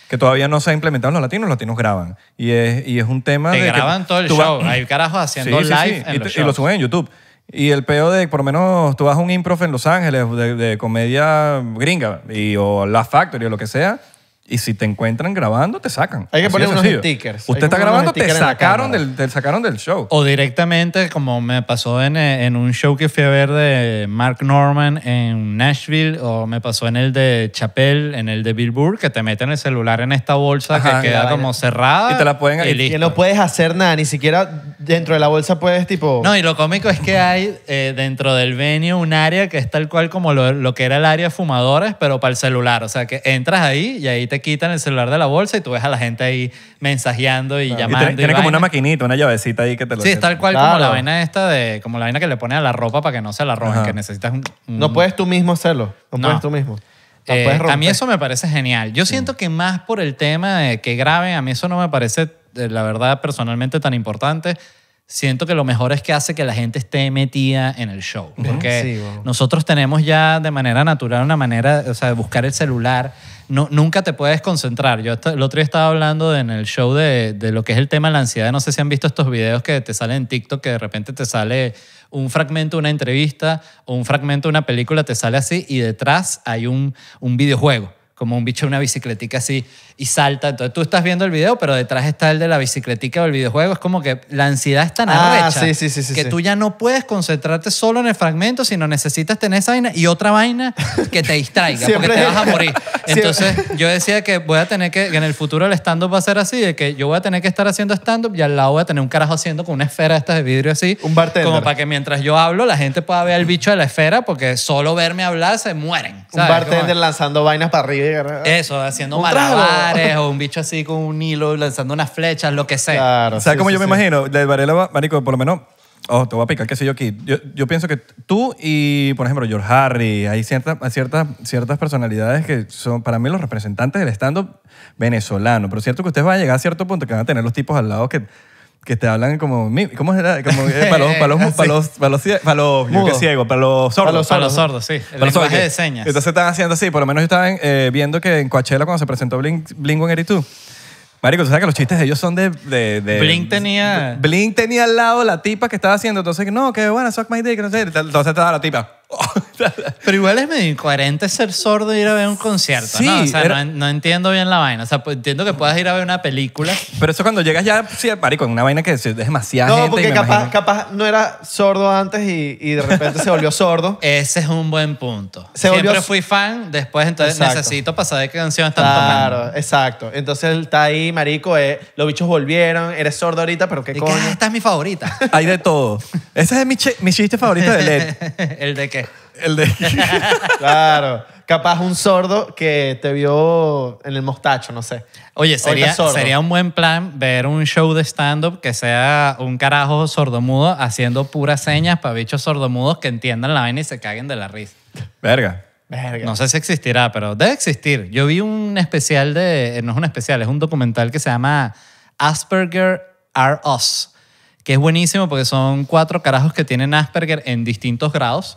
Que todavía no se ha implementado los latinos, los latinos graban. Y es, un tema... Te graban todo el show, hay carajos haciendo live En y, y lo suben en YouTube. Y el peo de, por lo menos, tú vas un improv en Los Ángeles de, comedia gringa y, o La Factory o lo que sea, y si te encuentran grabando, te sacan. Hay que poner unos stickers. Usted está grabando, te sacaron, del, te sacaron del show. O directamente, como me pasó eh, en, un show que fui a ver de Mark Norman en Nashville, o me pasó en el de Chapel, en el de Billboard, que te meten el celular en esta bolsa que queda como cerrada. Y te la pueden- y no puedes hacer nada, ni siquiera dentro de la bolsa puedes tipo... No, y lo cómico es que hay eh, dentro del venue un área que es tal cual como lo, lo que era el área fumadores, pero para el celular. O sea, que entras ahí y ahí te quitan el celular de la bolsa y tú ves a la gente ahí mensajeando y llamando. tiene, como una maquinita, una llavecita ahí que te lo Sí, tal cual como la vaina esta de, como la vaina que le ponen a la ropa para que no se la roben, que necesitas un, No puedes tú mismo hacerlo, no, puedes tú mismo. Eh, a mí eso me parece genial. Yo siento que más por el tema de que graben, a mí eso no me parece, eh, la verdad, personalmente tan importante siento que lo mejor es que hace que la gente esté metida en el show. Porque nosotros tenemos ya de manera natural una manera, o sea, de buscar el celular. No, nunca te puedes concentrar. Yo el otro día estaba hablando en el show de, lo que es el tema de la ansiedad. No sé si han visto estos videos que te salen en TikTok, que de repente te sale un fragmento de una entrevista o un fragmento de una película, te sale así y detrás hay un, un videojuego como un bicho en una bicicleta así y salta. Entonces tú estás viendo el video, pero detrás está el de la bicicletica o el videojuego. Es como que la ansiedad es tan ah, arrecha que tú ya no puedes concentrarte solo en el fragmento, sino necesitas tener esa vaina y otra vaina que te distraiga, porque te vas a morir. Entonces yo decía que voy a tener que, en el futuro el stand-up va a ser así, de que yo voy a tener que estar haciendo stand-up y al lado voy a tener un carajo haciendo con una esfera esta de vidrio así. Un bartender. Como para que mientras yo hablo la gente pueda ver el bicho de la esfera, porque solo verme hablar se mueren. Un bartender lanzando vainas para arriba. Y... Eso, haciendo malabares o un bicho así con un hilo lanzando unas flechas, lo que sea. o sea como yo me imagino? De Varela, marico, por lo menos... Oh, te voy a picar, qué sé yo aquí. Yo, pienso que tú y, por ejemplo, George Harry, hay ciertas ciertas ciertas personalidades que son para mí los representantes del stand venezolano. Pero es cierto que ustedes van a llegar a cierto punto que van a tener los tipos al lado que que te hablan como ¿cómo era? Como, eh, para los para los para los para los, para los- para los sordos. Para los sordos, sí. El Para los sordos, de señas. Entonces estaban haciendo así, por lo menos yo estaba eh, viendo que en Coachella cuando se presentó Blink 182 Marico, sabes que los chistes de ellos son de, de, Blink tenía- Blink tenía al lado la tipa que estaba haciendo, entonces no, qué buena, suck my dick, no sé, entonces estaba la tipa. Pero igual es medio incoherente ser sordo y e ir a ver un concierto, ¿no? O no, entiendo bien la vaina. Pues, entiendo que puedas ir a ver una película. Pero eso cuando llegas ya, sí, marico, una vaina que es demasiada no, No, porque capaz, capaz no era sordo antes y, de repente se volvió sordo. Ese es un buen punto. Siempre fui fan, después entonces necesito pasar de qué canción están claro, exacto. Entonces está ahí, marico, eh, los bichos volvieron, eres sordo ahorita, pero qué coño. Ah, esta es mi favorita. Hay de todo. Ese es mi, mi chiste favorito de LED. ¿El de qué? El de. claro. Capaz un sordo que te vio en el mostacho, no sé. Oye, sería, sería un buen plan ver un show de stand-up que sea un carajo sordomudo haciendo puras señas para bichos sordomudos que entiendan la vaina y se caguen de la risa. Verga. Verga. No sé si existirá, pero debe existir. Yo vi un especial de. Eh, no es un especial, es un documental que se llama Asperger Are Us, que es buenísimo porque son cuatro carajos que tienen Asperger en distintos grados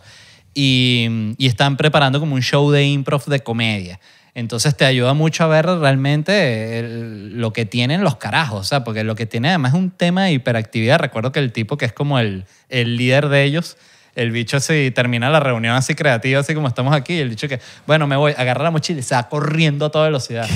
y, están preparando como un show de improv de comedia. Entonces te ayuda mucho a ver realmente eh, lo que tienen los carajos, o sea, porque lo que tiene además es un tema de hiperactividad. Recuerdo que el tipo que es como el, el líder de ellos, el bicho se termina la reunión así creativa, así como estamos aquí, el bicho que, bueno, me voy, agarra la mochila y se va corriendo a toda velocidad.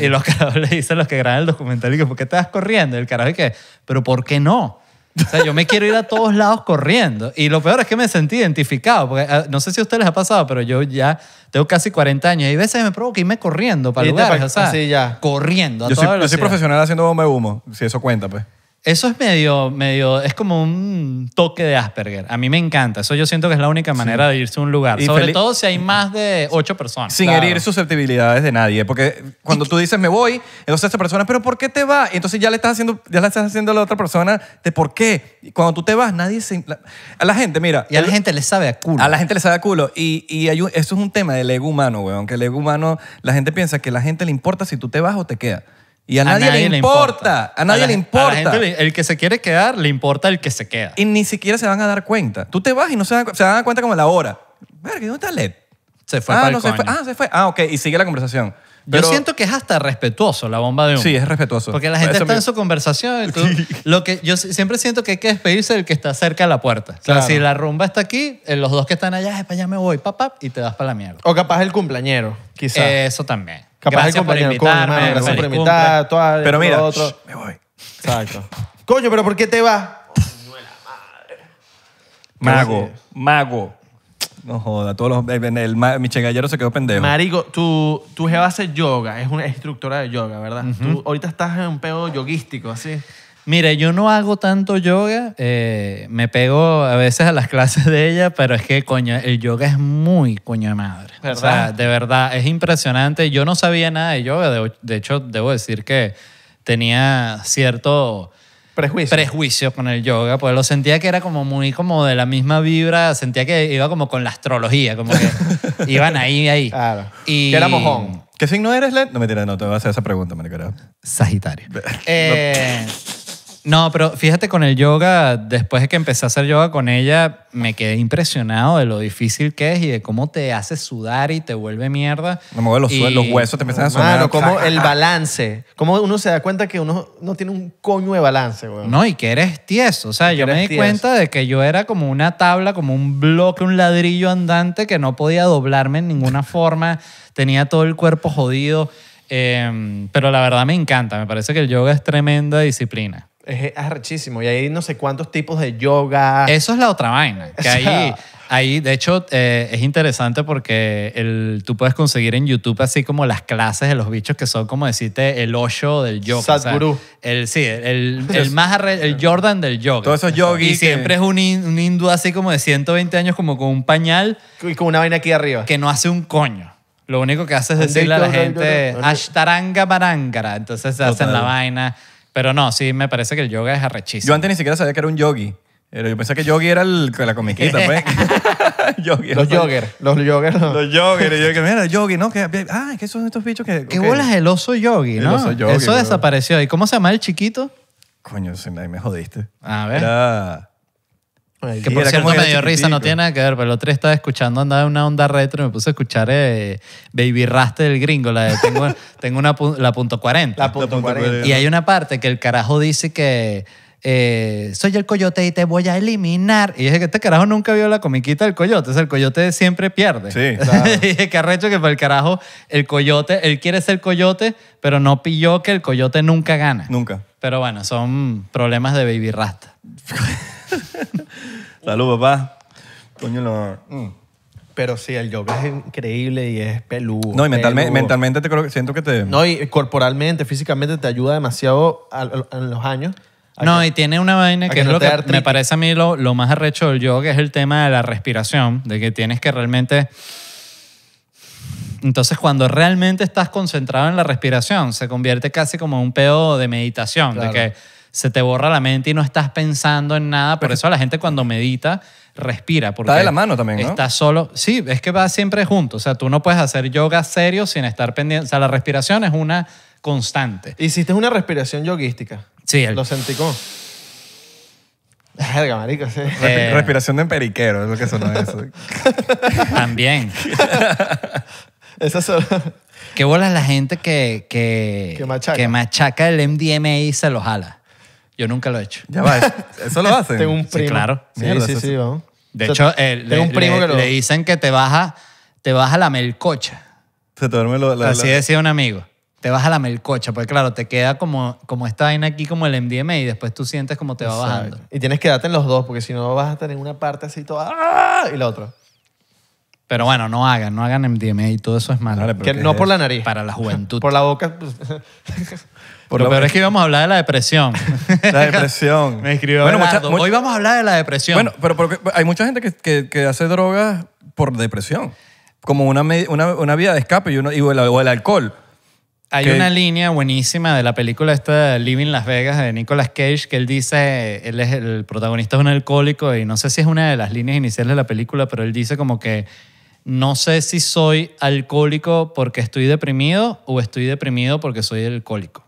Y los carajos le dicen los que graban el documental, y que, ¿por qué te vas corriendo? el carajo que, pero ¿por qué no? O sea, yo me quiero ir a todos lados corriendo. Y lo peor es que me sentí identificado, porque eh, no sé si a ustedes les ha pasado, pero yo ya tengo casi 40 años y a veces me provoca irme corriendo para lugares, o ya. corriendo a yo soy, profesional haciendo bomba de humo, si eso cuenta, pues. Eso es medio, medio, es como un toque de Asperger. A mí me encanta. Eso yo siento que es la única manera de irse a un lugar. Sobre todo si hay más de ocho personas. Sin herir susceptibilidades de nadie. Porque cuando tú dices me voy, entonces esta persona, ¿pero por qué te va? Y entonces ya le estás haciendo, ya le estás haciendo a la otra persona de por qué. cuando tú te vas, nadie se. a la gente, mira. Y a la gente le sabe a culo. A la gente le sabe a culo. Y, eso es un tema del ego humano, weón. Aunque el ego humano, la gente piensa que a la gente le importa si tú te vas o te quedas. Y a, nadie, le, importa, A nadie le importa. el que se quiere quedar, le importa el que se queda. Y ni siquiera se van a dar cuenta. Tú te vas y no se, dan, se van a dar cuenta como a la hora. Verga, ¿dónde está LED? Se fue ah, para el Ah, se fue. Ah, ok. Y sigue la conversación yo siento que es hasta respetuoso la bomba de un Sí, es respetuoso. Porque la gente está en su conversación. lo que yo siempre siento que hay que despedirse del que está cerca de la puerta. si la rumba está aquí, eh, los dos que están allá, es para allá me voy, papá, y te das para la mierda. O capaz el cumpleañero, quizás. Eso también. Capaz el cumpleañero. Por invitarme, gracias por Pero mira, me voy. Exacto. coño, pero ¿por qué te vas? Mago, mago. No joda, todos los, el, el, se quedó pendejo. Marico, tú tú yoga, es una instructora de yoga, ¿verdad? Tú ahorita estás en un pedo yoguístico, así. Mire, yo no hago tanto yoga, eh, me pego a veces a las clases de ella, pero es que coño, el yoga es muy coño de madre. ¿Verdad? de verdad, es impresionante. Yo no sabía nada de yoga, de hecho, debo decir que tenía cierto prejuicios. prejuicio con el yoga, pues lo sentía que era como muy como de la misma vibra, sentía que iba como con la astrología, como que iban ahí, y ahí. Claro. Y... Que era mojón. ¿Qué signo eres, Led? No, me mentira, no te voy a hacer esa pregunta, Maricara. Sagitario. eh... No, pero fíjate con el yoga, después de que empecé a hacer yoga con ella, me quedé impresionado de lo difícil que es y de cómo te hace sudar y te vuelve mierda. Me los, los huesos, te empiezan a sonar. como el balance. Como uno se da cuenta que uno no tiene un coño de balance, güey. No, y que eres tieso. O sea, yo me di cuenta de que yo era como una tabla, como un bloque, un ladrillo andante que no podía doblarme en ninguna forma. Tenía todo el cuerpo jodido. Em, pero la verdad me encanta. Me parece que el yoga es tremenda disciplina. Es arrechísimo. Y ahí no sé cuántos tipos de yoga. Eso es la otra vaina. Que ahí, ahí, de hecho, eh, es interesante porque el, tú puedes conseguir en YouTube así como las clases de los bichos que son como decirte el hoyo del yoga. el, sí, el, el más arre, el Jordan del yoga. Todos esos yogis. Y siempre es un, un hindú así como de 120 años, como con un pañal. Y con una vaina aquí arriba. Que no hace un coño. Lo único que hace es decirle a la gente Ashtaranga Barangara. Entonces se hacen la vaina. Pero no, sí, me parece que el yoga es arrechísimo. Yo antes ni siquiera sabía que era un yogi. Pero eh, yo pensé que yogi era el, la comiquita, pues. los yoguer. Los yoguer. Los yoguer. Y yo que, mira, yogi, ¿no? Que, ah, que son estos bichos que... ¿Qué huele el oso yogi, no? El oso yogi, Eso desapareció. ¿Y cómo se llama el chiquito? Coño, ahí me jodiste. A ver. Ya que por cierto me dio risa, no tiene nada que ver, pero el otro día estaba escuchando, andaba en una onda retro y me puse a escuchar eh, Baby Raste del gringo, la de tengo, una, la punto 40. Y hay una parte que el carajo dice que eh, soy el coyote y te voy a eliminar. Y dije que este carajo nunca vio la comiquita del coyote. es el coyote siempre pierde. Sí, dije que arrecho que para el carajo, el coyote, él quiere ser coyote, pero no pilló que el coyote nunca gana. Nunca. Pero bueno, son problemas de Baby Rasta. Salud, papá. Coño, lo... Mm. Pero sí, el yoga es increíble y es peludo. No, y mentalmente, te creo que siento que te... No, y corporalmente, físicamente te ayuda demasiado en los años. No, y tiene una vaina que es lo que me parece a mí lo, más arrecho del yoga, es el tema de la respiración, de que tienes que realmente... Entonces, cuando realmente estás concentrado en la respiración, se convierte casi como un pedo de meditación, de que se te borra la mente y no estás pensando en nada. Por eso la gente cuando medita respira. está de la mano también, ¿no? Está solo. Sí, es que va siempre junto. O sea, tú no puedes hacer yoga serio sin estar pendiente. O sea, la respiración es una constante. Hiciste una respiración yoguística. Sí. El... Lo sentí como... Eh, respiración de emperiquero, es lo que eso. También. Esa ¿Qué bola la gente que, que, machaca. que machaca el MDMA y se lo jala? Yo nunca lo he hecho. Ya va, eso lo hacen. Tengo un primo. Sí, claro. Sí, sí, vamos. De hecho, le, dicen que te baja, te baja la melcocha. duerme la, Así decía un amigo. Te baja la melcocha, porque claro, te queda como, como esta vaina aquí, como el MDMA, y después tú sientes como te va bajando. Y tienes que darte en los dos, porque si no vas a tener una parte así toda ¡ah! y la otra. Pero bueno, no hagan, no hagan MDMA y todo eso es malo. no por la nariz. Para la juventud. por la boca. Pero lo, peor es que íbamos a hablar de la depresión. la depresión. Me escribió bueno, Hoy vamos a hablar de la depresión. Bueno, pero porque hay mucha gente que, hace drogas por depresión. Como una, una, vía de escape y, o el alcohol. Hay una línea buenísima de la película esta de Living Las Vegas de Nicolas Cage que él dice, él es el protagonista es un alcohólico y no sé si es una de las líneas iniciales de la película, pero él dice como que no sé si soy alcohólico porque estoy deprimido o estoy deprimido porque soy alcohólico.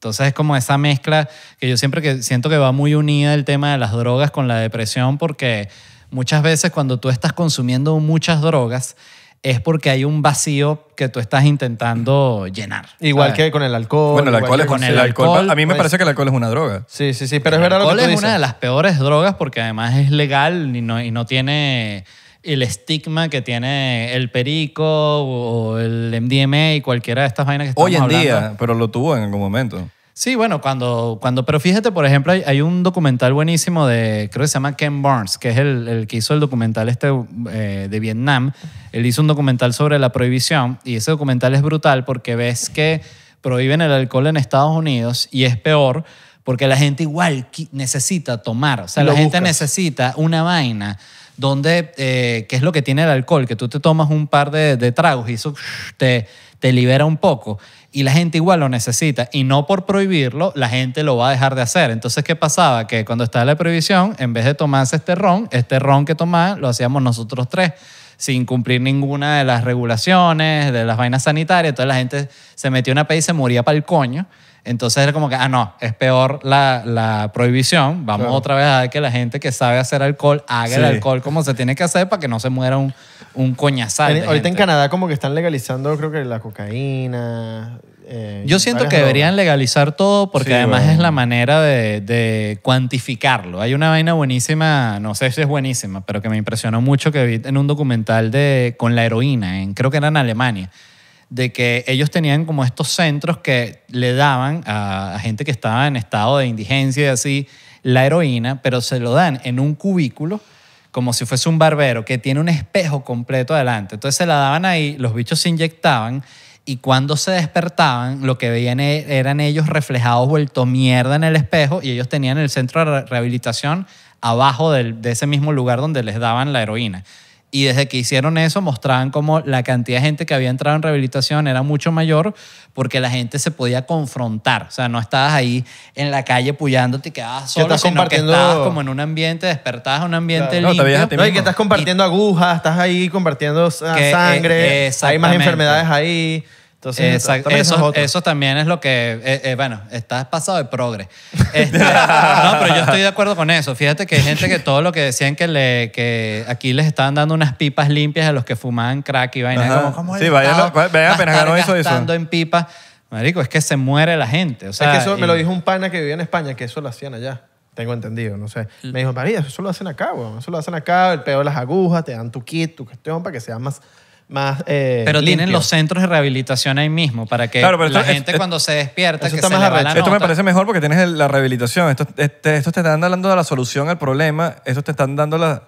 Entonces es como esa mezcla que yo siempre que siento que va muy unida el tema de las drogas con la depresión porque muchas veces cuando tú estás consumiendo muchas drogas es porque hay un vacío que tú estás intentando llenar. Igual que con el alcohol. Bueno, el alcohol es con el alcohol. A mí me pues. parece que el alcohol es una droga. Sí, sí, sí, pero es verdad lo que tú dices. alcohol es una de las peores drogas porque además es legal no, y no tiene el estigma que tiene el perico o el MDMA y cualquiera de estas vainas que estamos Hoy en día, pero lo tuvo en algún momento. Sí, bueno, cuando, cuando pero fíjate, por ejemplo, hay, un documental buenísimo de, creo que se llama Ken Burns, que es el, que hizo el documental este eh, de Vietnam. Él hizo un documental sobre la prohibición y ese documental es brutal porque ves que prohíben el alcohol en Estados Unidos y es peor porque la gente igual necesita tomar, o sea, la gente necesita una vaina donde, eh, ¿qué es lo que tiene el alcohol? Que tú te tomas un par de, tragos y eso te, libera un poco. Y la gente igual lo necesita. Y no por prohibirlo, la gente lo va a dejar de hacer. Entonces, ¿qué pasaba? Que cuando estaba la prohibición, en vez de tomarse este ron, este ron que tomaban lo hacíamos nosotros tres sin cumplir ninguna de las regulaciones, de las vainas sanitarias. Entonces la gente se metió una peli y se moría para el coño. Entonces era como que, ah, no, es peor la, prohibición. Vamos otra vez a ver que la gente que sabe hacer alcohol haga el alcohol como se tiene que hacer para que no se muera un, un coñazal. Ahorita en Canadá como que están legalizando creo que la cocaína. Eh, Yo siento que deberían legalizar todo porque además es la manera de, cuantificarlo. Hay una vaina buenísima, no sé si es buenísima, pero que me impresionó mucho que vi en un documental de, con la heroína, en, creo que era en Alemania, de que ellos tenían como estos centros que le daban a, gente que estaba en estado de indigencia y así la heroína, pero se lo dan en un cubículo como si fuese un barbero que tiene un espejo completo adelante. Entonces se la daban ahí, los bichos se inyectaban y cuando se despertaban lo que veían e, eran ellos reflejados vuelto mierda en el espejo y ellos tenían el centro de rehabilitación abajo de ese mismo lugar donde les daban la heroína. Y desde que hicieron eso, mostraban como la cantidad de gente que había entrado en rehabilitación era mucho mayor porque la gente se podía confrontar. O sea, no estabas ahí en la calle puyándote y quedabas solo, estás sino compartiendo... que estabas como en un ambiente, despertabas a un ambiente limpio. No, y que estás compartiendo agujas, estás ahí compartiendo ah, eh, sangre, hay más enfermedades ahí. Entonces, Exacto. eso, eso, también es lo que, eh, eh, bueno, estás pasado de progre. Este, no, pero yo estoy de acuerdo con eso. Fíjate que hay gente que todo lo que decían que, le, que aquí les estaban dando unas pipas limpias a los que fumaban crack y vainas. ¿cómo sí, vaya, apenas ganó eso Estando en pipas. Marico, es que se muere la gente. O sea, es que eso me lo dijo un pana que vivía en España, que eso lo hacían allá. Tengo entendido, no sé. Me dijo, María, eso lo hacen acá, weón. Eso lo hacen acá, el peor de las agujas, te dan tu kit, tu cuestión para que sea más más eh, Pero tienen los centros de rehabilitación ahí mismo para que la gente cuando se despierta que se Esto me parece mejor porque tienes la rehabilitación. esto te están dando la solución al problema. Estos te están dando la,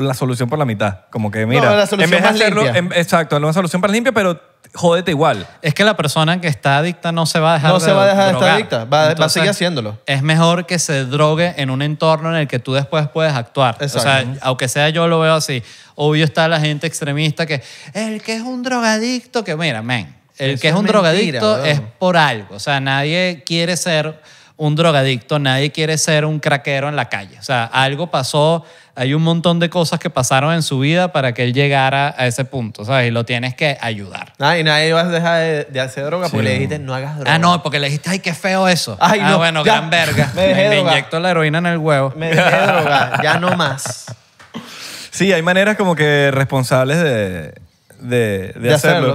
la solución por la mitad. Como que, mira, en vez de hacerlo, Exacto, una solución para limpia, pero jódete igual. Es que la persona que está adicta no se va a dejar No se va a dejar de estar adicta, va a- seguir haciéndolo. Es mejor que se drogue en un entorno en el que tú después puedes actuar. O sea, aunque sea yo lo veo así. Obvio está la gente extremista que el que es un drogadicto, que mira, men, el que es un drogadicto es por algo. O sea, nadie quiere ser un drogadicto, nadie quiere ser un craquero en la calle. O sea, algo pasó hay un montón de cosas que pasaron en su vida para que él llegara a ese punto, ¿sabes? Y lo tienes que ayudar. Ah, y nadie vas a dejar de, hacer droga porque le dijiste, no hagas droga. Ah, no, porque le dijiste, ay, qué feo eso. Ay, ah, bueno, gran verga. Me, dejé me inyecto la heroína en el huevo. Me dejé droga, ya no más. Sí, hay maneras como que responsables de de, hacerlo.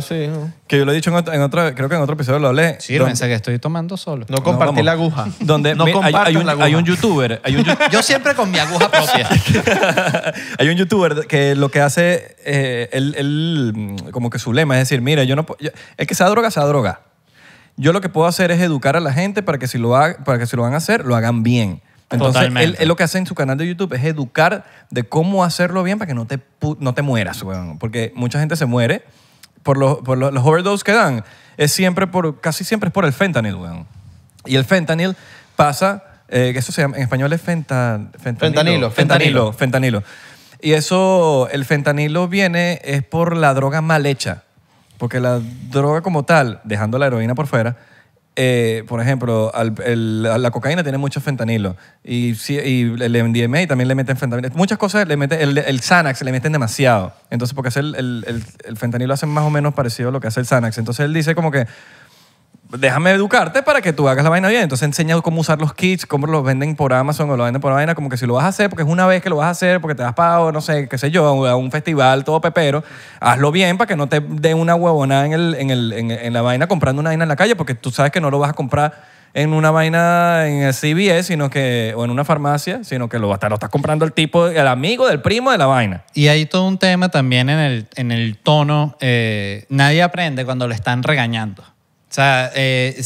Que yo lo he dicho en otro, creo que en otro episodio lo hablé. Sí, que estoy tomando solo. No compartí la aguja. donde No hay, un, youtuber, Yo siempre con mi aguja propia. hay un youtuber que lo que hace, eh, él, mm, como que su lema es decir, mira, yo no, es que sea droga, sea droga. Yo lo que puedo hacer es educar a la gente para que si lo, para que si lo van a hacer, lo hagan bien. Entonces, Él, lo que hace en su canal de YouTube es educar de cómo hacerlo bien para que no te, no te mueras, weón. Porque mucha gente se muere por, los, por que dan. Es siempre por, casi siempre es por el fentanil, weón. Y el fentanil pasa, eh, eso se llama, en español es fentanilo, fentanilo, fentanilo. Fentanilo, Y eso, el fentanilo viene, es por la droga mal hecha. Porque la droga como tal, dejando la heroína por fuera, eh, por ejemplo, la cocaína tiene mucho fentanilo. Y, el MDMA también le meten fentanilo. Muchas cosas le meten. El, el Xanax le meten demasiado. Entonces, porque hace el, fentanilo hace más o menos parecido a lo que hace el Xanax. Entonces él dice como que déjame educarte para que tú hagas la vaina bien. Entonces enseñado cómo usar los kits, cómo los venden por Amazon o los venden por vaina, como que si lo vas a hacer, porque es una vez que lo vas a hacer, porque te das pago, no sé, qué sé yo, a un festival todo pepero, hazlo bien para que no te dé una huevonada en, el, en, el, en, la vaina comprando una vaina en la calle, porque tú sabes que no lo vas a comprar en una vaina en el CBS, sino que, o en una farmacia, sino que lo, hasta lo estás comprando el tipo, el amigo del primo de la vaina. Y hay todo un tema también en el, tono. Eh, nadie aprende cuando le están regañando. O sea, eh,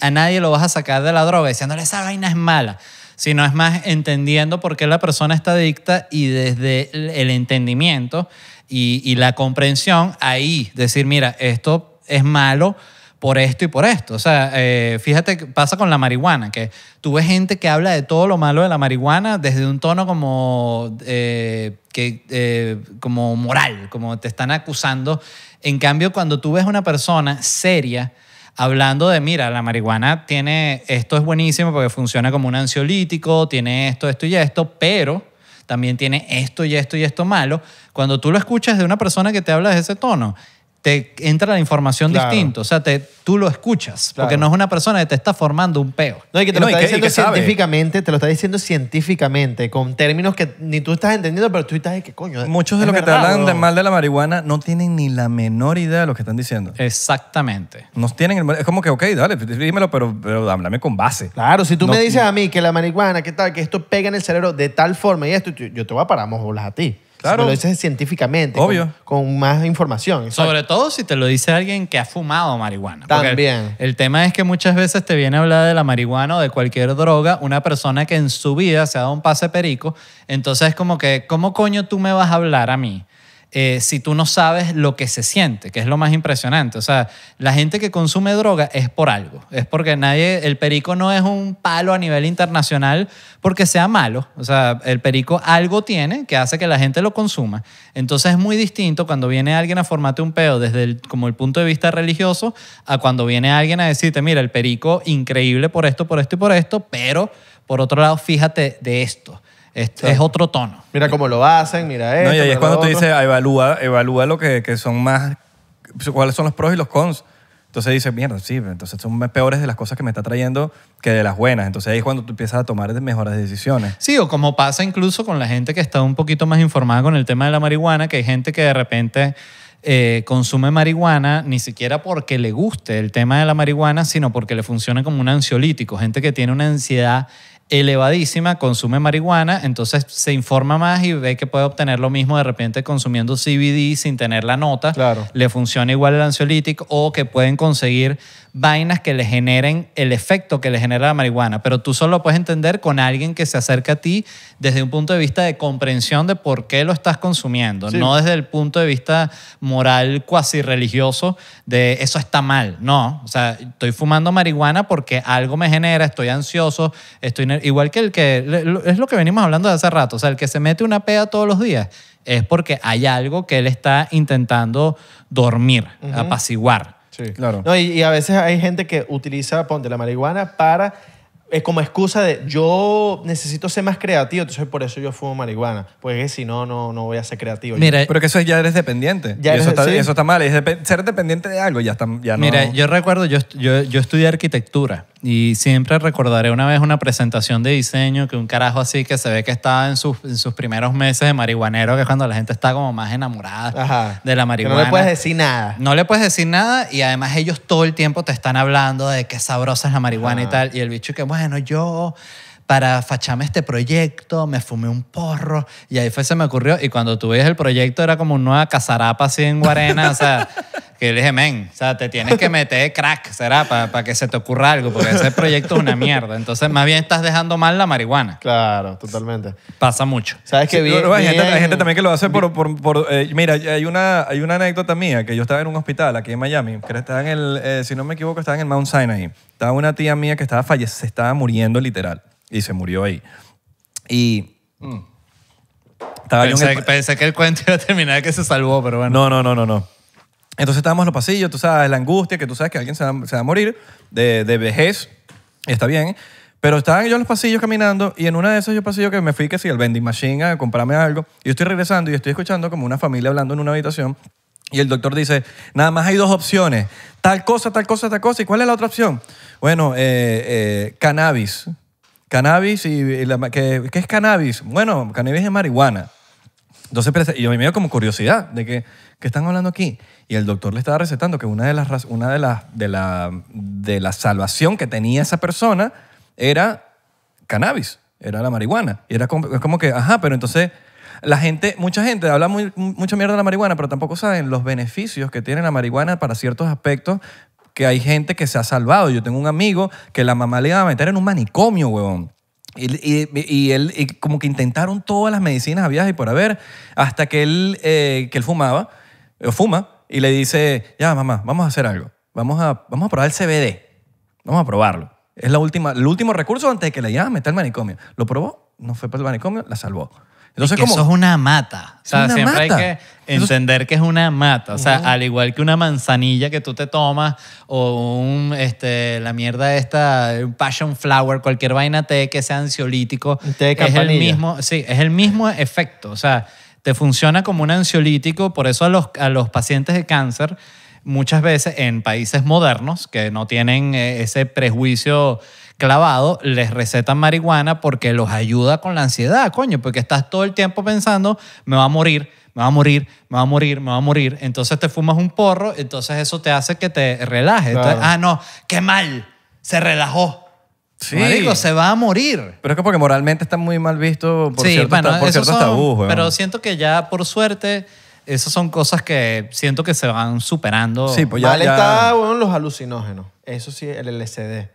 a nadie lo vas a sacar de la droga diciéndole esa vaina es mala, sino es más entendiendo por qué la persona está adicta y desde el entendimiento y, la comprensión, ahí decir, mira, esto es malo, por esto y por esto. O sea, eh, fíjate, pasa con la marihuana, que tú ves gente que habla de todo lo malo de la marihuana desde un tono como, eh, que, como moral, como te están acusando. En cambio, cuando tú ves una persona seria, hablando de, mira, la marihuana tiene, esto es buenísimo porque funciona como un ansiolítico, tiene esto, esto y esto, pero también tiene esto y esto y esto malo, cuando tú lo escuchas de una persona que te habla de ese tono, te entra la información distinta, distinto. O sea, te, tú lo escuchas. Porque no es una persona que te está formando un peo. No, y que te lo está diciendo científicamente, te lo está diciendo científicamente, con términos que ni tú estás entendiendo, pero tú estás, ¿qué coño? Muchos de los que te hablan de mal de la marihuana no tienen ni la menor idea de lo que están diciendo. Exactamente. No tienen, es como que, ok, dale, dímelo, pero, pero háblame con base. Claro, si tú me dices a mí que la marihuana, que tal, que esto pega en el cerebro de tal forma y esto, yo te voy a parar bolas a ti. Claro. lo dices científicamente. Obvio. Con, más información. Sobre todo si te lo dice alguien que ha fumado marihuana. También. El, tema es que muchas veces te viene a hablar de la marihuana o de cualquier droga una persona que en su vida se ha dado un pase perico. Entonces es como que, ¿cómo coño tú me vas a hablar a mí? Eh, si tú no sabes lo que se siente, que es lo más impresionante. O sea, la gente que consume droga es por algo, es porque nadie, el perico no es un palo a nivel internacional porque sea malo. O sea, el perico algo tiene que hace que la gente lo consuma. Entonces es muy distinto cuando viene alguien a formarte un pedo desde como el punto de vista religioso a cuando viene alguien a decirte, mira, el perico increíble por esto, por esto y por esto, pero por otro lado, fíjate de esto es, otro tono. Mira cómo lo hacen, mira esto. No, y es cuando tú dices, evalúa, evalúa lo que, son más, cuáles son los pros y los cons. Entonces dices, mierda, sí, entonces son peores de las cosas que me está trayendo que de las buenas. Entonces ahí es cuando tú empiezas a tomar mejores decisiones. Sí, o como pasa incluso con la gente que está un poquito más informada con el tema de la marihuana, que hay gente que de repente eh, consume marihuana ni siquiera porque le guste el tema de la marihuana, sino porque le funciona como un ansiolítico. Gente que tiene una ansiedad elevadísima, consume marihuana, entonces se informa más y ve que puede obtener lo mismo de repente consumiendo CBD sin tener la nota. Claro. Le funciona igual el ansiolítico o que pueden conseguir vainas que le generen el efecto que le genera la marihuana, pero tú solo puedes entender con alguien que se acerca a ti desde un punto de vista de comprensión de por qué lo estás consumiendo, no desde el punto de vista moral cuasi religioso de eso está mal, no, o sea, estoy fumando marihuana porque algo me genera, estoy ansioso, estoy igual que el que es lo que venimos hablando de hace rato, o sea, el que se mete una pega todos los días es porque hay algo que él está intentando dormir, apaciguar. Sí, y, y a veces hay gente que utiliza, ponte, la marihuana para es como excusa de yo necesito ser más creativo, entonces por eso yo fumo marihuana, porque si no, no, no voy a ser creativo. Pero que eso ya eres dependiente. eso, está, mal. ser dependiente de algo ya, está, ya no... Mira, yo recuerdo, yo, yo, estudié arquitectura y siempre recordaré una vez una presentación de diseño que un carajo así que se ve que estaba en sus, primeros meses de marihuanero, que es cuando la gente está como más enamorada de la marihuana. no le puedes decir nada. No le puedes decir nada y además ellos todo el tiempo te están hablando de qué sabrosa es la marihuana y tal. Y el bicho que, bueno, bueno, yo para facharme este proyecto, me fumé un porro y ahí fue, se me ocurrió. Y cuando tú el proyecto era como una cazarapa así en Guarena, o sea, que le dije, men, o sea, te tienes que meter crack, será, para que se te ocurra algo, porque ese proyecto es una mierda. Entonces, más bien estás dejando mal la marihuana. Claro, totalmente. Pasa mucho. ¿Sabes qué? hay, gente, también que lo hace por... por, eh, mira, hay una, hay una anécdota mía, que yo estaba en un hospital aquí en Miami, que estaba en el, eh, si no me equivoco, estaba en el Mount Sinai. Estaba una tía mía que estaba fallece se estaba muriendo literal, y se murió ahí. Y... Mm. estaba pensé, pensé que el cuento iba a terminar que se salvó, pero bueno. No, no, no, no, no. Entonces estábamos en los pasillos, tú sabes, la angustia, que tú sabes que alguien se va, a morir de, vejez, está bien. Pero estaban yo en los pasillos caminando y en una de esos pasillos que me fui que sí, el vending machine a comprarme algo. Y yo estoy regresando y estoy escuchando como una familia hablando en una habitación y el doctor dice, nada más hay dos opciones, tal cosa, tal cosa, tal cosa. ¿Y cuál es la otra opción? Bueno, eh, eh, cannabis. Cannabis y, ¿qué, es cannabis? Bueno, cannabis es marihuana. Entonces, yo me dio como curiosidad de que, ¿qué están hablando aquí? Y el doctor le estaba recetando que una de las, una de las, de la, de la salvación que tenía esa persona era cannabis, era la marihuana. Y era como, como que, ajá, pero entonces la gente, mucha gente habla muy, mucha mierda de la marihuana, pero tampoco saben los beneficios que tiene la marihuana para ciertos aspectos que hay gente que se ha salvado. Yo tengo un amigo que la mamá le iba a meter en un manicomio, huevón. Y, él como que intentaron todas las medicinas había y por haber, hasta que él, eh, que él fumaba, o eh, fuma, y le dice, ya mamá, vamos a hacer algo, vamos a, vamos a probar el CBD, vamos a probarlo. Es la última, el último recurso antes de que le llamen, ah, está el manicomio. Lo probó, no fue para el manicomio, la salvó eso es una mata. O sea, siempre hay que entender que es una mata. O sea, al igual que una manzanilla que tú te tomas o un, este, la mierda esta, un passion flower, cualquier vaina té que sea ansiolítico, té es el mismo, sí, es el mismo efecto. O sea, te funciona como un ansiolítico, por eso a los, a los pacientes de cáncer muchas veces en países modernos que no tienen eh, ese prejuicio clavado, les recetan marihuana porque los ayuda con la ansiedad, coño, porque estás todo el tiempo pensando, me va a morir, me va a morir, me va a morir, me va a morir. Entonces te fumas un porro, entonces eso te hace que te relajes. ah, no, qué mal, se relajó. Sí. Marico, se va a morir. Pero es que porque moralmente está muy mal visto por sí, ciertos, bueno, Pero siento que ya, por suerte, esas son cosas que siento que se van superando. Sí, pues ya. Mal está, bueno, los alucinógenos. Eso sí, el LCD.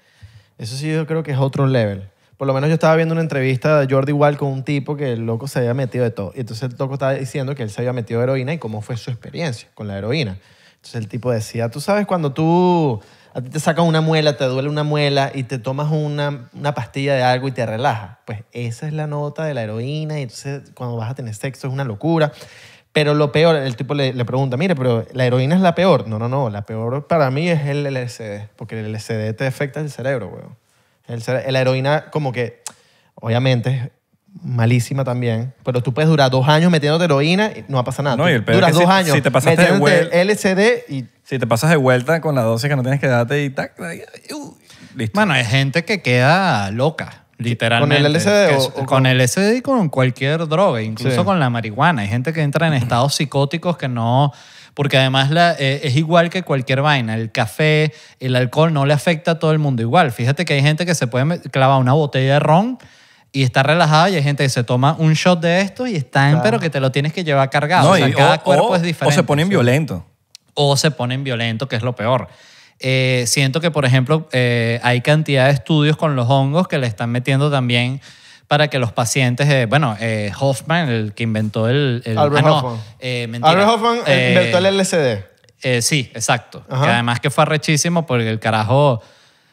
Eso sí, yo creo que es otro level. Por lo menos yo estaba viendo una entrevista de Jordi igual con un tipo que el loco se había metido de todo. Y entonces el loco estaba diciendo que él se había metido de heroína y cómo fue su experiencia con la heroína. Entonces el tipo decía, tú sabes cuando tú a ti te sacan una muela, te duele una muela y te tomas una, una, pastilla de algo y te relaja. Pues esa es la nota de la heroína y entonces cuando vas a tener sexo es una locura. Pero lo peor, el tipo le, pregunta, mire, pero la heroína es la peor. No, no, no, la peor para mí es el LSD, porque el LSD te afecta el cerebro, weón. El la heroína como que, obviamente, es malísima también, pero tú puedes durar dos años metiéndote heroína y no va a pasar nada. No, y el peor Duras dos años si te pasas de vuelta, y... Si te pasas de vuelta con la dosis que no tienes que darte y tac, listo. Bueno, hay gente que queda loca. Literalmente. ¿Con el LSD? O, con, el LSD y con cualquier droga, incluso con la marihuana. Hay gente que entra en estados psicóticos que no... Porque además la, eh, es igual que cualquier vaina. El café, el alcohol no le afecta a todo el mundo igual. Fíjate que hay gente que se puede clavar una botella de ron y está relajada y hay gente que se toma un shot de esto y está en pero que te lo tienes que llevar cargado. o cada cuerpo es diferente. O se ponen violentos. O se ponen violentos, que es lo peor. Eh, siento que, por ejemplo, eh, hay cantidad de estudios con los hongos que le están metiendo también para que los pacientes, bueno, eh, Hoffman, el que inventó el... el Albert, ah, Hoffman. Albert Hoffman. inventó el LSD. sí, exacto. además que fue arrechísimo porque el carajo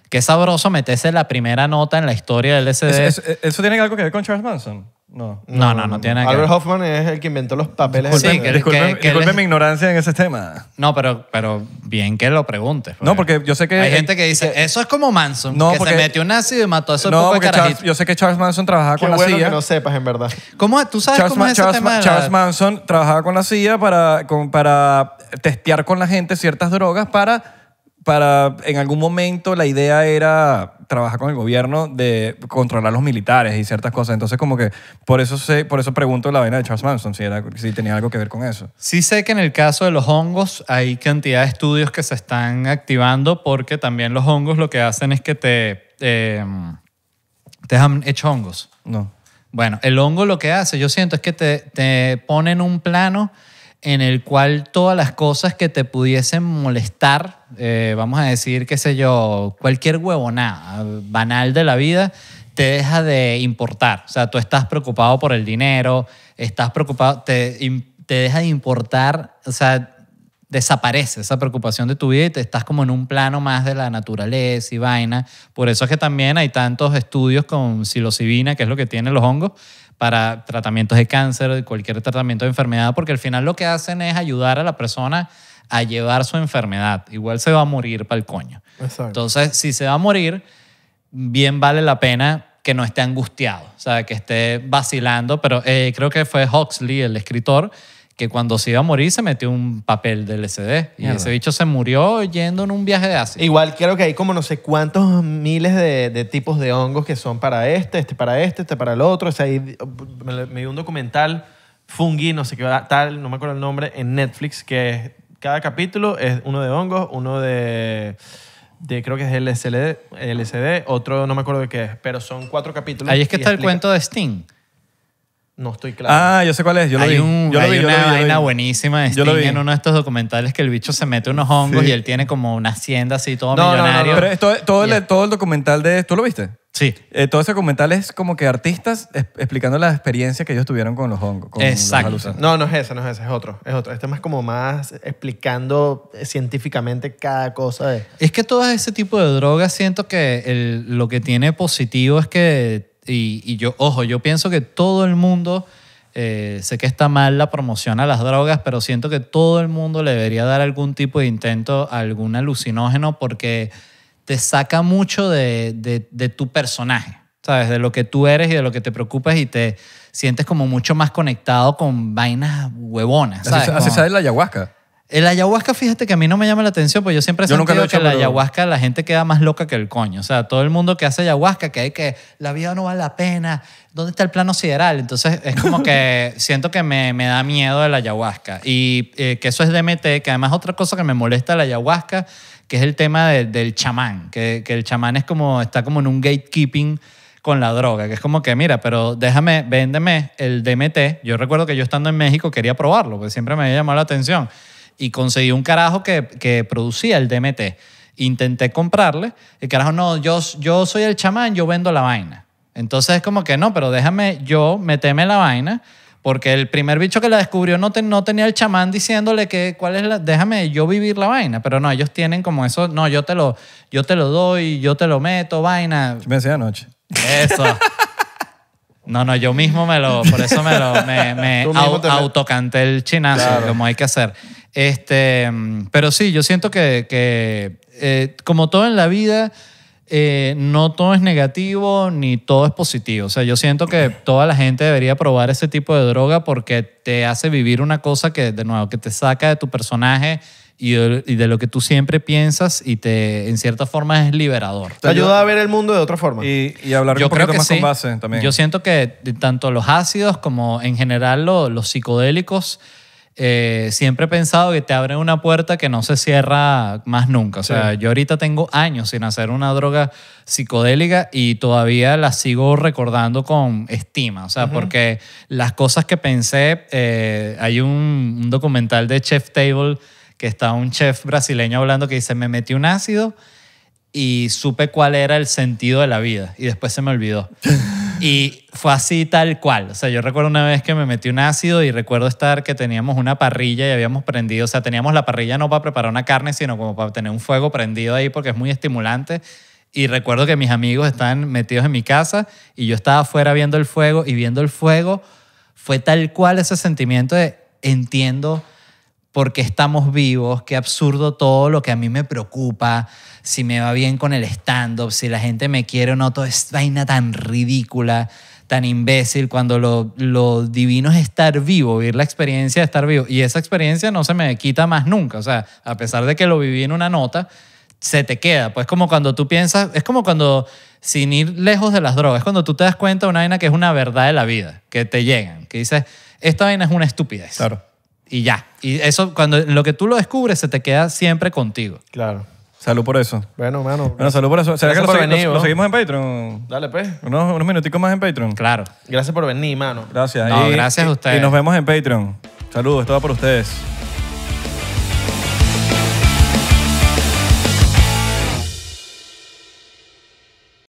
Qué sabroso meterse la primera nota en la historia del SD. Eh, ¿Eso, tiene algo que ver con Charles Manson? No. No, no, no, no tiene Albert que... Hoffman es el que inventó los papeles. Sí, que, disculpen, mi ignorancia en ese tema. No, pero, pero bien que lo preguntes. Pues. no, porque yo sé que... Hay gente que dice, eso es como Manson, que se metió un ácido y mató a esos no, porque Yo sé que Charles Manson trabajaba con la CIA. que no sepas, en verdad. ¿Cómo? ¿Tú sabes cómo es Charles, ese tema? Charles Manson trabajaba con la CIA para, con, para testear con la gente ciertas drogas para para en algún momento la idea era trabajar con el gobierno de controlar los militares y ciertas cosas. Entonces como que por eso por eso pregunto la vaina de Charles Manson si, era, si tenía algo que ver con eso. Sí sé que en el caso de los hongos hay cantidad de estudios que se están activando porque también los hongos lo que hacen es que te em, te han hecho hongos. No. Bueno, el hongo lo que hace, yo siento, es que te, te pone un plano en el cual todas las cosas que te pudiesen molestar, eh, vamos a decir, qué sé yo, cualquier huevonada banal de la vida, te deja de importar. O sea, tú estás preocupado por el dinero, estás preocupado, te, te deja de importar, o sea, desaparece esa preocupación de tu vida y te estás como en un plano más de la naturaleza y vaina. Por eso es que también hay tantos estudios con psilocibina, que es lo que tienen los hongos, para tratamientos de cáncer, cualquier tratamiento de enfermedad, porque al final lo que hacen es ayudar a la persona a llevar su enfermedad. Igual se va a morir para el coño. Entonces, si se va a morir, bien vale la pena que no esté angustiado, o sea, que esté vacilando, pero eh, creo que fue Huxley, el escritor, que cuando se iba a morir se metió un papel del LCD. Y ese bicho se murió yendo en un viaje de Asia. Igual creo que hay como no sé cuántos miles de, tipos de hongos que son para este, este para este, este para el otro. ahí me, dio un documental, Fungi, no sé qué tal, no me acuerdo el nombre, en Netflix, que cada capítulo es uno de hongos, uno de... De, creo que es LCD, LCD, otro no me acuerdo de qué es, pero son cuatro capítulos. Ahí es que está el cuento de Sting, no estoy claro. Ah, yo sé cuál es. Yo lo vi. yo vaina buenísima en uno de estos documentales que el bicho se mete unos hongos y él tiene como una hacienda así, todo millonario. No, no, pero todo, el, todo el documental de... ¿Tú lo viste? Sí. Eh, todo ese documental es como que artistas explicando la experiencia que ellos tuvieron con los hongos. Exacto. No, no es eso, no es eso, es otro. Es otro. Este es más como más explicando eh, científicamente cada cosa. Es que todo ese tipo de drogas siento que lo que tiene positivo es que y, yo, ojo, yo pienso que todo el mundo, eh, sé que está mal la promoción a las drogas, pero siento que todo el mundo le debería dar algún tipo de intento a algún alucinógeno porque te saca mucho de, tu personaje. ¿sabes? De lo que tú eres y de lo que te preocupas y te sientes como mucho más conectado con vainas huevonas, ¿sabes? Así, la ayahuasca. El ayahuasca, fíjate que a mí no me llama la atención, porque yo siempre he yo nunca hecho, que la ayahuasca la gente queda más loca que el coño. O sea, todo el mundo que hace ayahuasca, que hay que la vida no vale la pena, ¿dónde está el plano sideral? Entonces es como que siento que me, da miedo el ayahuasca. Y eh, que eso es DMT, que además otra cosa que me molesta el ayahuasca, que es el tema del chamán, que, que el chamán es como, está como en un gatekeeping con la droga, que es como que, mira, pero déjame, véndeme el DMT. Yo recuerdo que yo estando en México quería probarlo, porque siempre me había llamado la atención y conseguí un carajo que, que producía el DMT. Intenté comprarle, el carajo, no, yo, yo soy el chamán, yo vendo la vaina. Entonces es como que no, pero déjame yo meteme la vaina, porque el primer bicho que la descubrió no, no tenía el chamán diciéndole que cuál es déjame yo vivir la vaina, pero no, ellos tienen como eso, no, yo te lo, yo te lo doy, yo te lo meto, vaina. me decía anoche. Eso. No, no, yo mismo me lo, por eso me lo, me, autocanté el chinazo, como hay que hacer. Este, pero sí, yo siento que, eh, como todo en la vida, eh, no todo es negativo ni todo es positivo. O sea, yo siento que toda la gente debería probar ese tipo de droga porque te hace vivir una cosa que, de nuevo, que te saca de tu personaje y de, lo que tú siempre piensas y te, en cierta forma, es liberador. Te ayuda a ver el mundo de otra forma. Y, hablar yo un creo más con base también. Yo siento que tanto los ácidos como en general los psicodélicos eh, siempre he pensado que te abre una puerta que no se cierra más nunca. O sea, yo ahorita tengo años sin hacer una droga psicodélica y todavía la sigo recordando con estima. O sea, porque las cosas que pensé, eh, hay un, un documental de Chef Table que está un chef brasileño hablando que dice, me metí un ácido y supe cuál era el sentido de la vida y después se me olvidó. Y fue así tal cual. O sea, yo recuerdo una vez que me metí un ácido y recuerdo estar que teníamos una parrilla y habíamos prendido, o sea, teníamos la parrilla no para preparar una carne, sino como para tener un fuego prendido ahí porque es muy estimulante. Y recuerdo que mis amigos estaban metidos en mi casa y yo estaba afuera viendo el fuego y viendo el fuego fue tal cual ese sentimiento de entiendo porque estamos vivos, qué absurdo todo lo que a mí me preocupa, si me va bien con el stand-up, si la gente me quiere o no, toda esta vaina tan ridícula, tan imbécil, cuando lo, divino es estar vivo, vivir la experiencia de estar vivo. Y esa experiencia no se me quita más nunca, o sea, a pesar de que lo viví en una nota, se te queda. Pues como cuando tú piensas, es como cuando, sin ir lejos de las drogas, es cuando tú te das cuenta de una vaina que es una verdad de la vida, que te llegan, que dices, esta vaina es una estupidez. Claro y ya. Y eso, cuando lo que tú lo descubres, se te queda siempre contigo. Claro. Salud por eso. Bueno, mano. Bueno, salud por eso. ¿Será que lo, seguimos en Patreon? Dale, pues. Unos, unos minuticos más en Patreon. Claro. Gracias por venir, mano. Gracias. gracias a ustedes. Y nos vemos en Patreon. Saludos, todo por ustedes.